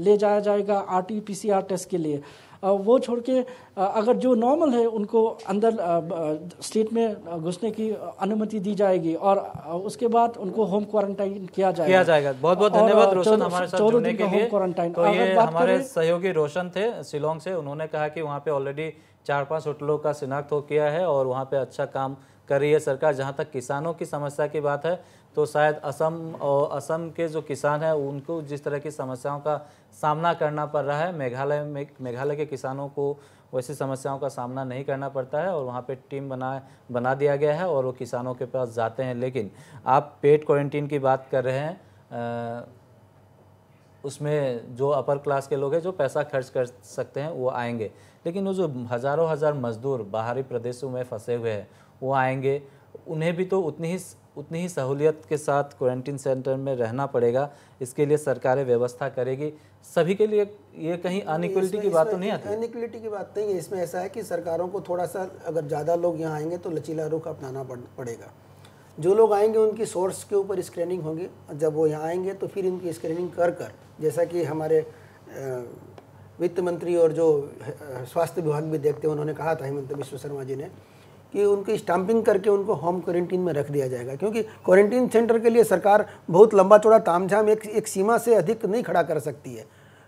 ले जाया जाएगा R T P C R test के लिए वो छोड़ के अगर जो नॉर्मल है उनको अंदर स्टेट में घुसने की अनुमति दी जाएगी और उसके बाद उनको होम क्वारंटाइन किया जाएगा किया जाएगा बहुत बहुत धन्यवाद रोशन हमारे साथ जुड़ने के लिए क्वारंटाइन तो ये हमारे सहयोगी रोशन थे शिलोंग से उन्होंने कहा कि वहाँ पे ऑलरेडी चार पांच होटलों का शिनाख्त हो किया है और वहाँ पे अच्छा काम कर रही है सरकार जहाँ तक किसानों की समस्या की बात है तो शायद असम और असम के जो किसान हैं उनको जिस तरह की समस्याओं का सामना करना पड़ रहा है मेघालय में मेघालय के किसानों को वैसी समस्याओं का सामना नहीं करना पड़ता है और वहाँ पे टीम बना बना दिया गया है और वो किसानों के पास जाते हैं लेकिन आप पेड क्वारंटीन की बात कर रहे हैं आ, उसमें जो अपर क्लास के लोग हैं जो पैसा खर्च कर सकते हैं वो आएंगे लेकिन वो जो हज़ारों हज़ार मज़दूर बाहरी प्रदेशों में फंसे हुए हैं वो आएंगे उन्हें भी तो उतनी ही उतनी ही सहूलियत के साथ क्वारंटीन सेंटर में रहना पड़ेगा इसके लिए सरकारें व्यवस्था करेगी सभी के लिए ये कहीं अनिक्वलिटी की बात तो नहीं आती अनिक्वलिटी की बात नहीं है इसमें ऐसा है कि सरकारों को थोड़ा सा अगर ज़्यादा लोग यहाँ आएंगे तो लचीला रुख अपनाना पड़ेगा जो लोग आएंगे उनकी सोर्स के ऊपर स्क्रीनिंग होगी जब वो यहाँ आएंगे तो फिर इनकी स्क्रीनिंग कर कर जैसा कि हमारे वित्त मंत्री और जो स्वास्थ्य विभाग भी देखते हैं उन्होंने कहा था हेमंत विश्व शर्मा जी ने कि उनकी स्टम्पिंग करके उनको होम क्वारंटीन में रख दिया जाएगा क्योंकि क्वारंटीन सेंटर के लिए सरकार बहुत लंबा चौड़ा तामझाम एक एक सीमा से अधिक नहीं खड़ा कर सकती है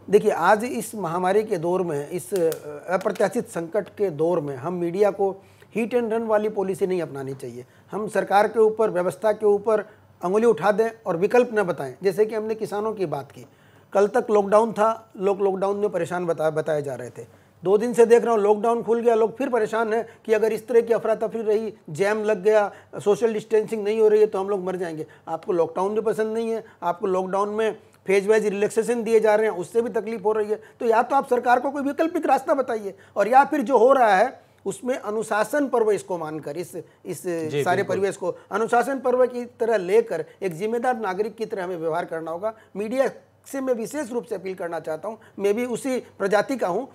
देखिए आज इस महामारी के दौर में इस अप्रत्याशित संकट के दौर में हम मीडिया को हीट एंड रन वाली पॉलिसी नहीं अपनानी चाहिए हम सरकार के ऊपर व्यवस्था के ऊपर अंगुली उठा दें और विकल्प न बताएं जैसे कि हमने किसानों की बात की कल तक लॉकडाउन था लोग लॉकडाउन में परेशान बताए बताए जा रहे थे दो दिन से देख रहा हूँ लॉकडाउन खुल गया लोग फिर परेशान हैं कि अगर इस तरह की अफरा तफरी रही जैम लग गया सोशल डिस्टेंसिंग नहीं हो रही है तो हम लोग मर जाएंगे आपको लॉकडाउन भी पसंद नहीं है आपको लॉकडाउन में फेज वाइज रिलैक्सेशन दिए जा रहे हैं उससे भी तकलीफ हो रही है तो या तो आप सरकार को कोई वैकल्पिक रास्ता बताइए और या फिर जो हो रहा है उसमें अनुशासन पर्व इसको मानकर इस इस सारे परिवेश को अनुशासन पर्व की तरह लेकर एक जिम्मेदार नागरिक की तरह हमें व्यवहार करना होगा मीडिया से मैं विशेष रूप से अपील करना चाहता हूँ मैं भी उसी प्रजाति का हूँ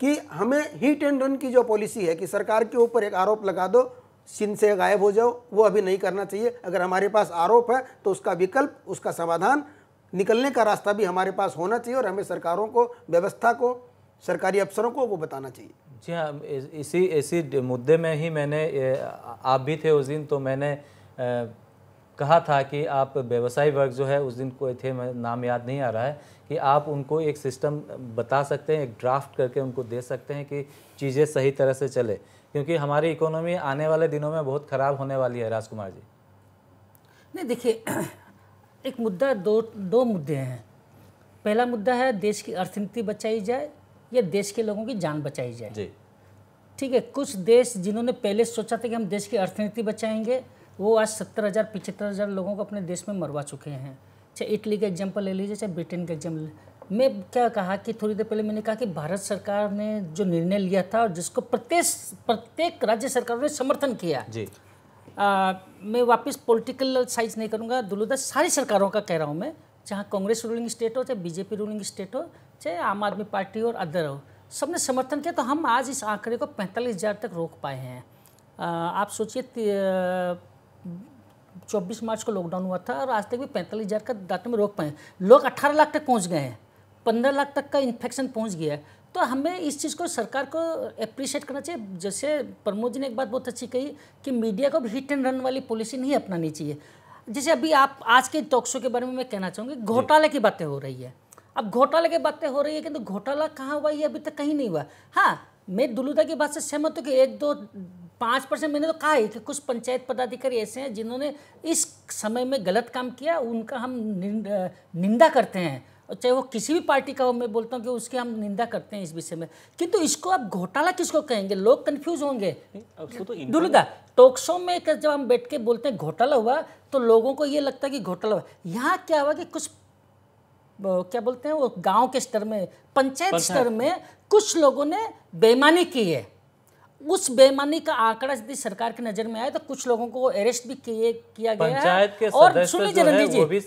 कि हमें हीट एंड रन की जो पॉलिसी है कि सरकार के ऊपर एक आरोप लगा दो सिन से गायब हो जाओ वो अभी नहीं करना चाहिए अगर हमारे पास आरोप है तो उसका विकल्प उसका समाधान निकलने का रास्ता भी हमारे पास होना चाहिए और हमें सरकारों को व्यवस्था को सरकारी अफसरों को वो बताना चाहिए जी हाँ इसी इसी मुद्दे में ही मैंने आप भी थे उस दिन तो मैंने कहा था कि आप व्यवसायी वर्ग जो है उस दिन कोई थे नाम याद नहीं आ रहा है कि आप उनको एक सिस्टम बता सकते हैं एक ड्राफ्ट करके उनको दे सकते हैं कि चीज़ें सही तरह से चले क्योंकि हमारी इकोनॉमी आने वाले दिनों में बहुत ख़राब होने वाली है राजकुमार जी नहीं देखिए एक मुद्दा दो दो मुद्दे हैं पहला मुद्दा है देश की अर्थनीति बचाई जाए या देश के लोगों की जान बचाई जाए जी ठीक है कुछ देश जिन्होंने पहले सोचा था कि हम देश की अर्थनीति बचाएंगे वो आज सत्तर हज़ार पिचहत्तर हज़ार लोगों को अपने देश में मरवा चुके हैं चाहे इटली का एग्जाम्पल ले लीजिए चाहे ब्रिटेन का एग्जाम्पल मैं क्या कहा कि थोड़ी देर पहले मैंने कहा कि भारत सरकार ने जो निर्णय लिया था और जिसको प्रत्येक प्रत्येक राज्य सरकारों ने समर्थन किया जी आ, मैं वापस पॉलिटिकल साइज नहीं करूँगा दुलुदा सारी सरकारों का कह रहा हूँ मैं चाहे कांग्रेस रूलिंग स्टेट हो चाहे बीजेपी रूलिंग स्टेट हो चाहे आम आदमी पार्टी और अदर हो सब ने समर्थन किया तो हम आज इस आंकड़े को पैंतालीस हज़ार तक रोक पाए हैं आ, आप सोचिए चौबीस मार्च को लॉकडाउन हुआ था और आज तक भी पैंतालीस हज़ार का डाटा में रोक पाए लोग अट्ठारह लाख तक पहुँच गए हैं पंद्रह लाख तक का इन्फेक्शन पहुँच गया है तो हमें इस चीज़ को सरकार को अप्रिशिएट करना चाहिए जैसे प्रमोद जी ने एक बात बहुत अच्छी कही कि मीडिया को हिट एंड रन वाली पॉलिसी नहीं अपनानी चाहिए जैसे अभी आप आज के टॉक शो के बारे में मैं कहना चाहूँगी घोटाले की बातें हो रही है अब घोटाले की बातें हो रही है किंतु तो घोटाला कहाँ हुआ ये अभी तक कहीं नहीं हुआ हाँ मैं दुलुदा की बात से सहमत हूँ कि एक दो पाँच परसेंट मैंने तो कहा है कि कुछ पंचायत पदाधिकारी ऐसे हैं जिन्होंने इस समय में गलत काम किया उनका हम निंदा करते हैं और चाहे वो किसी भी पार्टी का हो मैं बोलता हूँ कि उसकी हम निंदा करते हैं इस विषय में किंतु तो इसको आप घोटाला किसको कहेंगे लोग कंफ्यूज होंगे तो दुर्दा टोक्सो में जब हम बैठ के बोलते हैं घोटाला हुआ तो लोगों को ये लगता है कि घोटाला हुआ यहाँ क्या हुआ कि कुछ क्या बोलते हैं वो गांव के स्तर में पंचायत स्तर में कुछ लोगों ने बेईमानी की है उस बेमानी का आंकड़ा यदि सरकार की नजर में आए तो कुछ लोगों को अरेस्ट भी किए किया गया है के और सुनिए जी रंजीत जी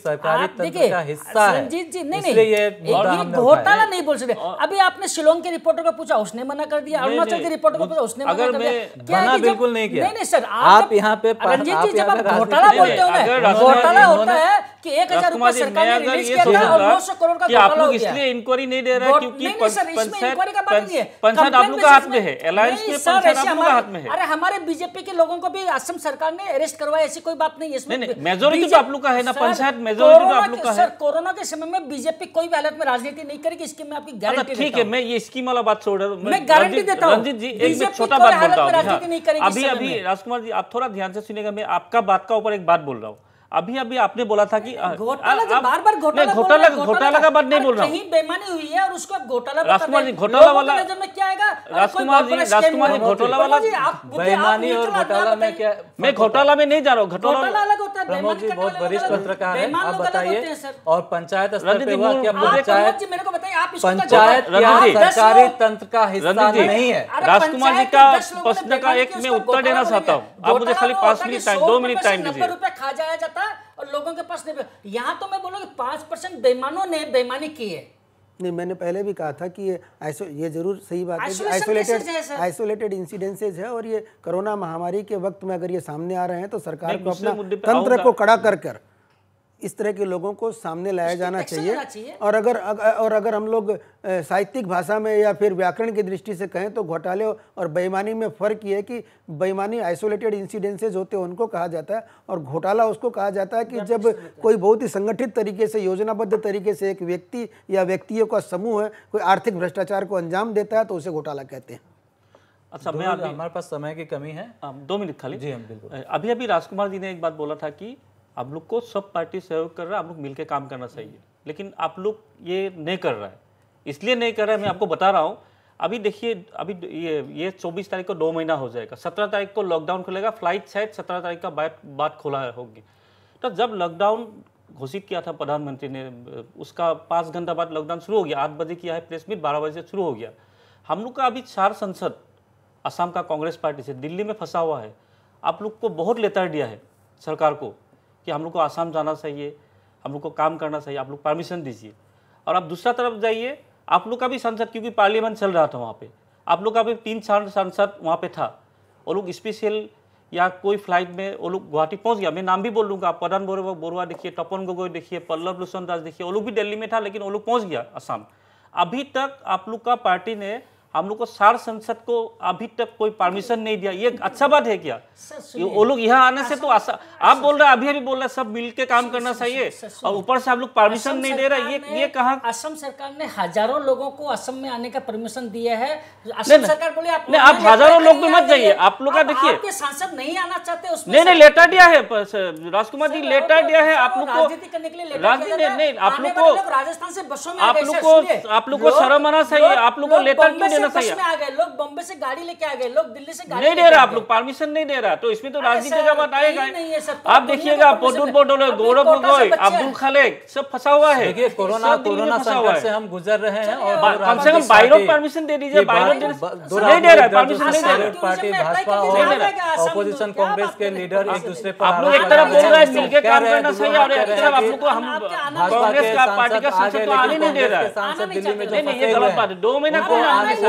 देखिए रंजीत जी नहीं नहीं घोटाला नहीं बोल सकते अभी आपने शिलोंग के रिपोर्टर को पूछा उसने मना कर दिया अरुणाचल के रिपोर्टर को पूछा उसने मना कर दिया क्या बिल्कुल नहीं किया नहीं सर आप यहाँ पे रंजीत जी जब आप घोटाला बोलते हो घोटाला होता है कि एक हजार रूपए सरकार ने रिलीज किया था और नौ सौ करोड़ का आप लोग इसलिए इंक्वायरी नहीं दे रहे क्योंकि पंचायत आप लोग का हाथ में है अलायंस में हमारे हाथ में है अरे हमारे बीजेपी के लोगों को भी असम सरकार ने अरेस्ट करवाया ऐसी कोई बात नहीं इसमें मेजोरिटी तो आप लोग का है ना पंचायत मेजोरिटी तो आप लोग का है सर कोरोना के समय में बीजेपी कोई भी हालत में राजनीति नहीं करेगी इसकी मैं आपकी गारंटी अच्छा, ठीक है मैं ये स्कीम वाला बात छोड़ रहा हूँ मैं गारंटी देता हूँ जी एक छोटा बात बोलता हूँ अभी अभी राजकुमार जी आप थोड़ा ध्यान से सुनेगा मैं आपका बात का ऊपर एक बात बोल रहा हूँ अभी अभी आपने बोला था कि घोटाला घोटाला का बात नहीं बोल रहा हूँ बेमानी हुई है और उसको घोटाला राजकुमार जी घोटाला वाला राजकुमार जी राजकुमार जी घोटाला वाला बेमानी और घोटाला में क्या मैं घोटाला में नहीं जा रहा हूँ घोटाला प्रमोद जी बहुत वरिष्ठ पत्रकार है आप बताइए और पंचायत स्तर पे क्या पंचायत पंचायत सरकारी तंत्र का हिस्सा नहीं है राजकुमार जी का प्रश्न का एक मैं उत्तर देना चाहता हूँ आप मुझे खाली पांच मिनट टाइम दो मिनट टाइम दीजिए खा जाया जाता जाता है और लोगों के पास नहीं यहाँ तो मैं बोलूँगी पाँच परसेंट बेमानों ने बेमानी की है नहीं मैंने पहले भी कहा था कि ये आइसो ये जरूर सही बात है आइसोलेटेड आइसोलेटेड इंसिडेंसेज है और ये कोरोना महामारी के वक्त में अगर ये सामने आ रहे हैं तो सरकार को अपना तंत्र को कड़ा कर कर इस तरह के लोगों को सामने लाया जाना चाहिए।, चाहिए और अगर और अगर हम लोग साहित्यिक भाषा में या फिर व्याकरण की दृष्टि से कहें तो घोटाले और बेईमानी में फ़र्क ये है कि बेईमानी आइसोलेटेड इंसिडेंसेज होते हैं उनको कहा जाता है और घोटाला उसको कहा जाता है कि जब कोई बहुत ही संगठित तरीके से योजनाबद्ध तरीके से एक व्यक्ति या व्यक्तियों का समूह है कोई आर्थिक भ्रष्टाचार को अंजाम देता है तो उसे घोटाला कहते हैं अच्छा मैं हमारे पास समय की कमी है हाँ, दो मिनट खाली जी हम बिल्कुल अभी अभी राजकुमार जी ने एक बात बोला था कि आप लोग को सब पार्टी सहयोग कर रहा है आप लोग मिलकर काम करना चाहिए लेकिन आप लोग ये नहीं कर रहा है इसलिए नहीं कर रहा है मैं आपको बता रहा हूँ अभी देखिए अभी ये ये चौबीस तारीख को दो महीना हो जाएगा सत्रह तारीख को लॉकडाउन खुलेगा फ्लाइट शायद सत्रह तारीख का बाद बाद खोला होगी तो जब लॉकडाउन घोषित किया था प्रधानमंत्री ने उसका पाँच घंटा बाद लॉकडाउन शुरू हो गया आठ बजे किया है प्रेस मीट बारह बजे शुरू हो गया हम लोग का अभी चार संसद असम का कांग्रेस पार्टी से दिल्ली में फंसा हुआ है आप लोग को बहुत लेटर दिया है सरकार को कि हम लोग को आसाम जाना चाहिए हम लोग को काम करना चाहिए आप लोग परमिशन दीजिए और आप दूसरा तरफ जाइए आप लोग का भी संसद क्योंकि पार्लियामेंट चल रहा था वहाँ पर आप लोग का भी तीन चार सांसद वहाँ पर था वो लोग स्पेशल या कोई फ्लाइट में वो लोग गुवाहाटी पहुँच गया मैं नाम भी बोल लूँगा आप प्रधान बरुआ बोरुआ देखिए टपन गोगोई देखिए पल्लव लोसन दास देखिए वो लोग भी दिल्ली में था लेकिन वो लोग पहुँच गया आसाम अभी तक आप लोग का पार्टी ने हम लोग को सार संसद को अभी तक कोई परमिशन नहीं दिया ये अच्छा बात है क्या वो लोग यहाँ आने से तो आशा आप बोल रहे हैं अभी अभी बोल रहे सब मिल के काम करना चाहिए और ऊपर से आप लोग परमिशन नहीं दे रहे ये ये कहा असम सरकार ने हजारों लोगों को असम में आने का परमिशन दिया है असम सरकार बोले आप नहीं आप हजारों लोग में मत जाइए आप लोग का देखिए सांसद नहीं आना चाहते नहीं नहीं लेटर दिया है राजकुमार जी लेटर दिया है आप लोग को राजनीति करने के लिए नहीं आप लोग को राजस्थान से बसों में आप लोग को आप लोग को शर्म आना चाहिए आप लोग को लेटर क्यों देना सही लोग बॉम्बे से गाड़ी लेके आ गए लोग दिल्ली से गाड़ी नहीं दे रहा आप लोग परमिशन नहीं दे रहा तो इसमें तो राजनीति का बात आएगा आप देखिएगा पोटुल पोटुल गौरव गोगोई अब्दुल खालेक सब फंसा हुआ है देखिए कोरोना कोरोना संकट से हम गुजर रहे हैं और कम से कम बाइरो परमिशन दे दीजिए बाइरो नहीं दे रहा परमिशन नहीं दे रहा पार्टी भाजपा और ऑपोजिशन कांग्रेस के लीडर एक दूसरे पर आप लोग एक तरफ बोल रहे हैं मिलकर काम करना सही और एक तरफ आप लोग को हम कांग्रेस का पार्टी का सांसद तो आने नहीं दे रहा है सांसद दिल्ली में जो फंसे हुए हैं दो महीना कौन आने से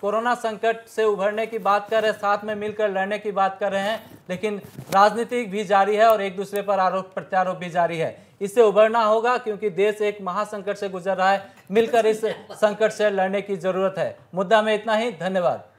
कोरोना संकट से उभरने की बात कर रहे हैं साथ में मिलकर लड़ने की बात कर रहे हैं लेकिन राजनीति भी जारी है और एक दूसरे पर आरोप प्रत्यारोप भी जारी है इससे उभरना होगा क्योंकि देश एक महासंकट से गुजर रहा है मिलकर इस संकट से लड़ने की जरूरत है मुद्दा में इतना ही धन्यवाद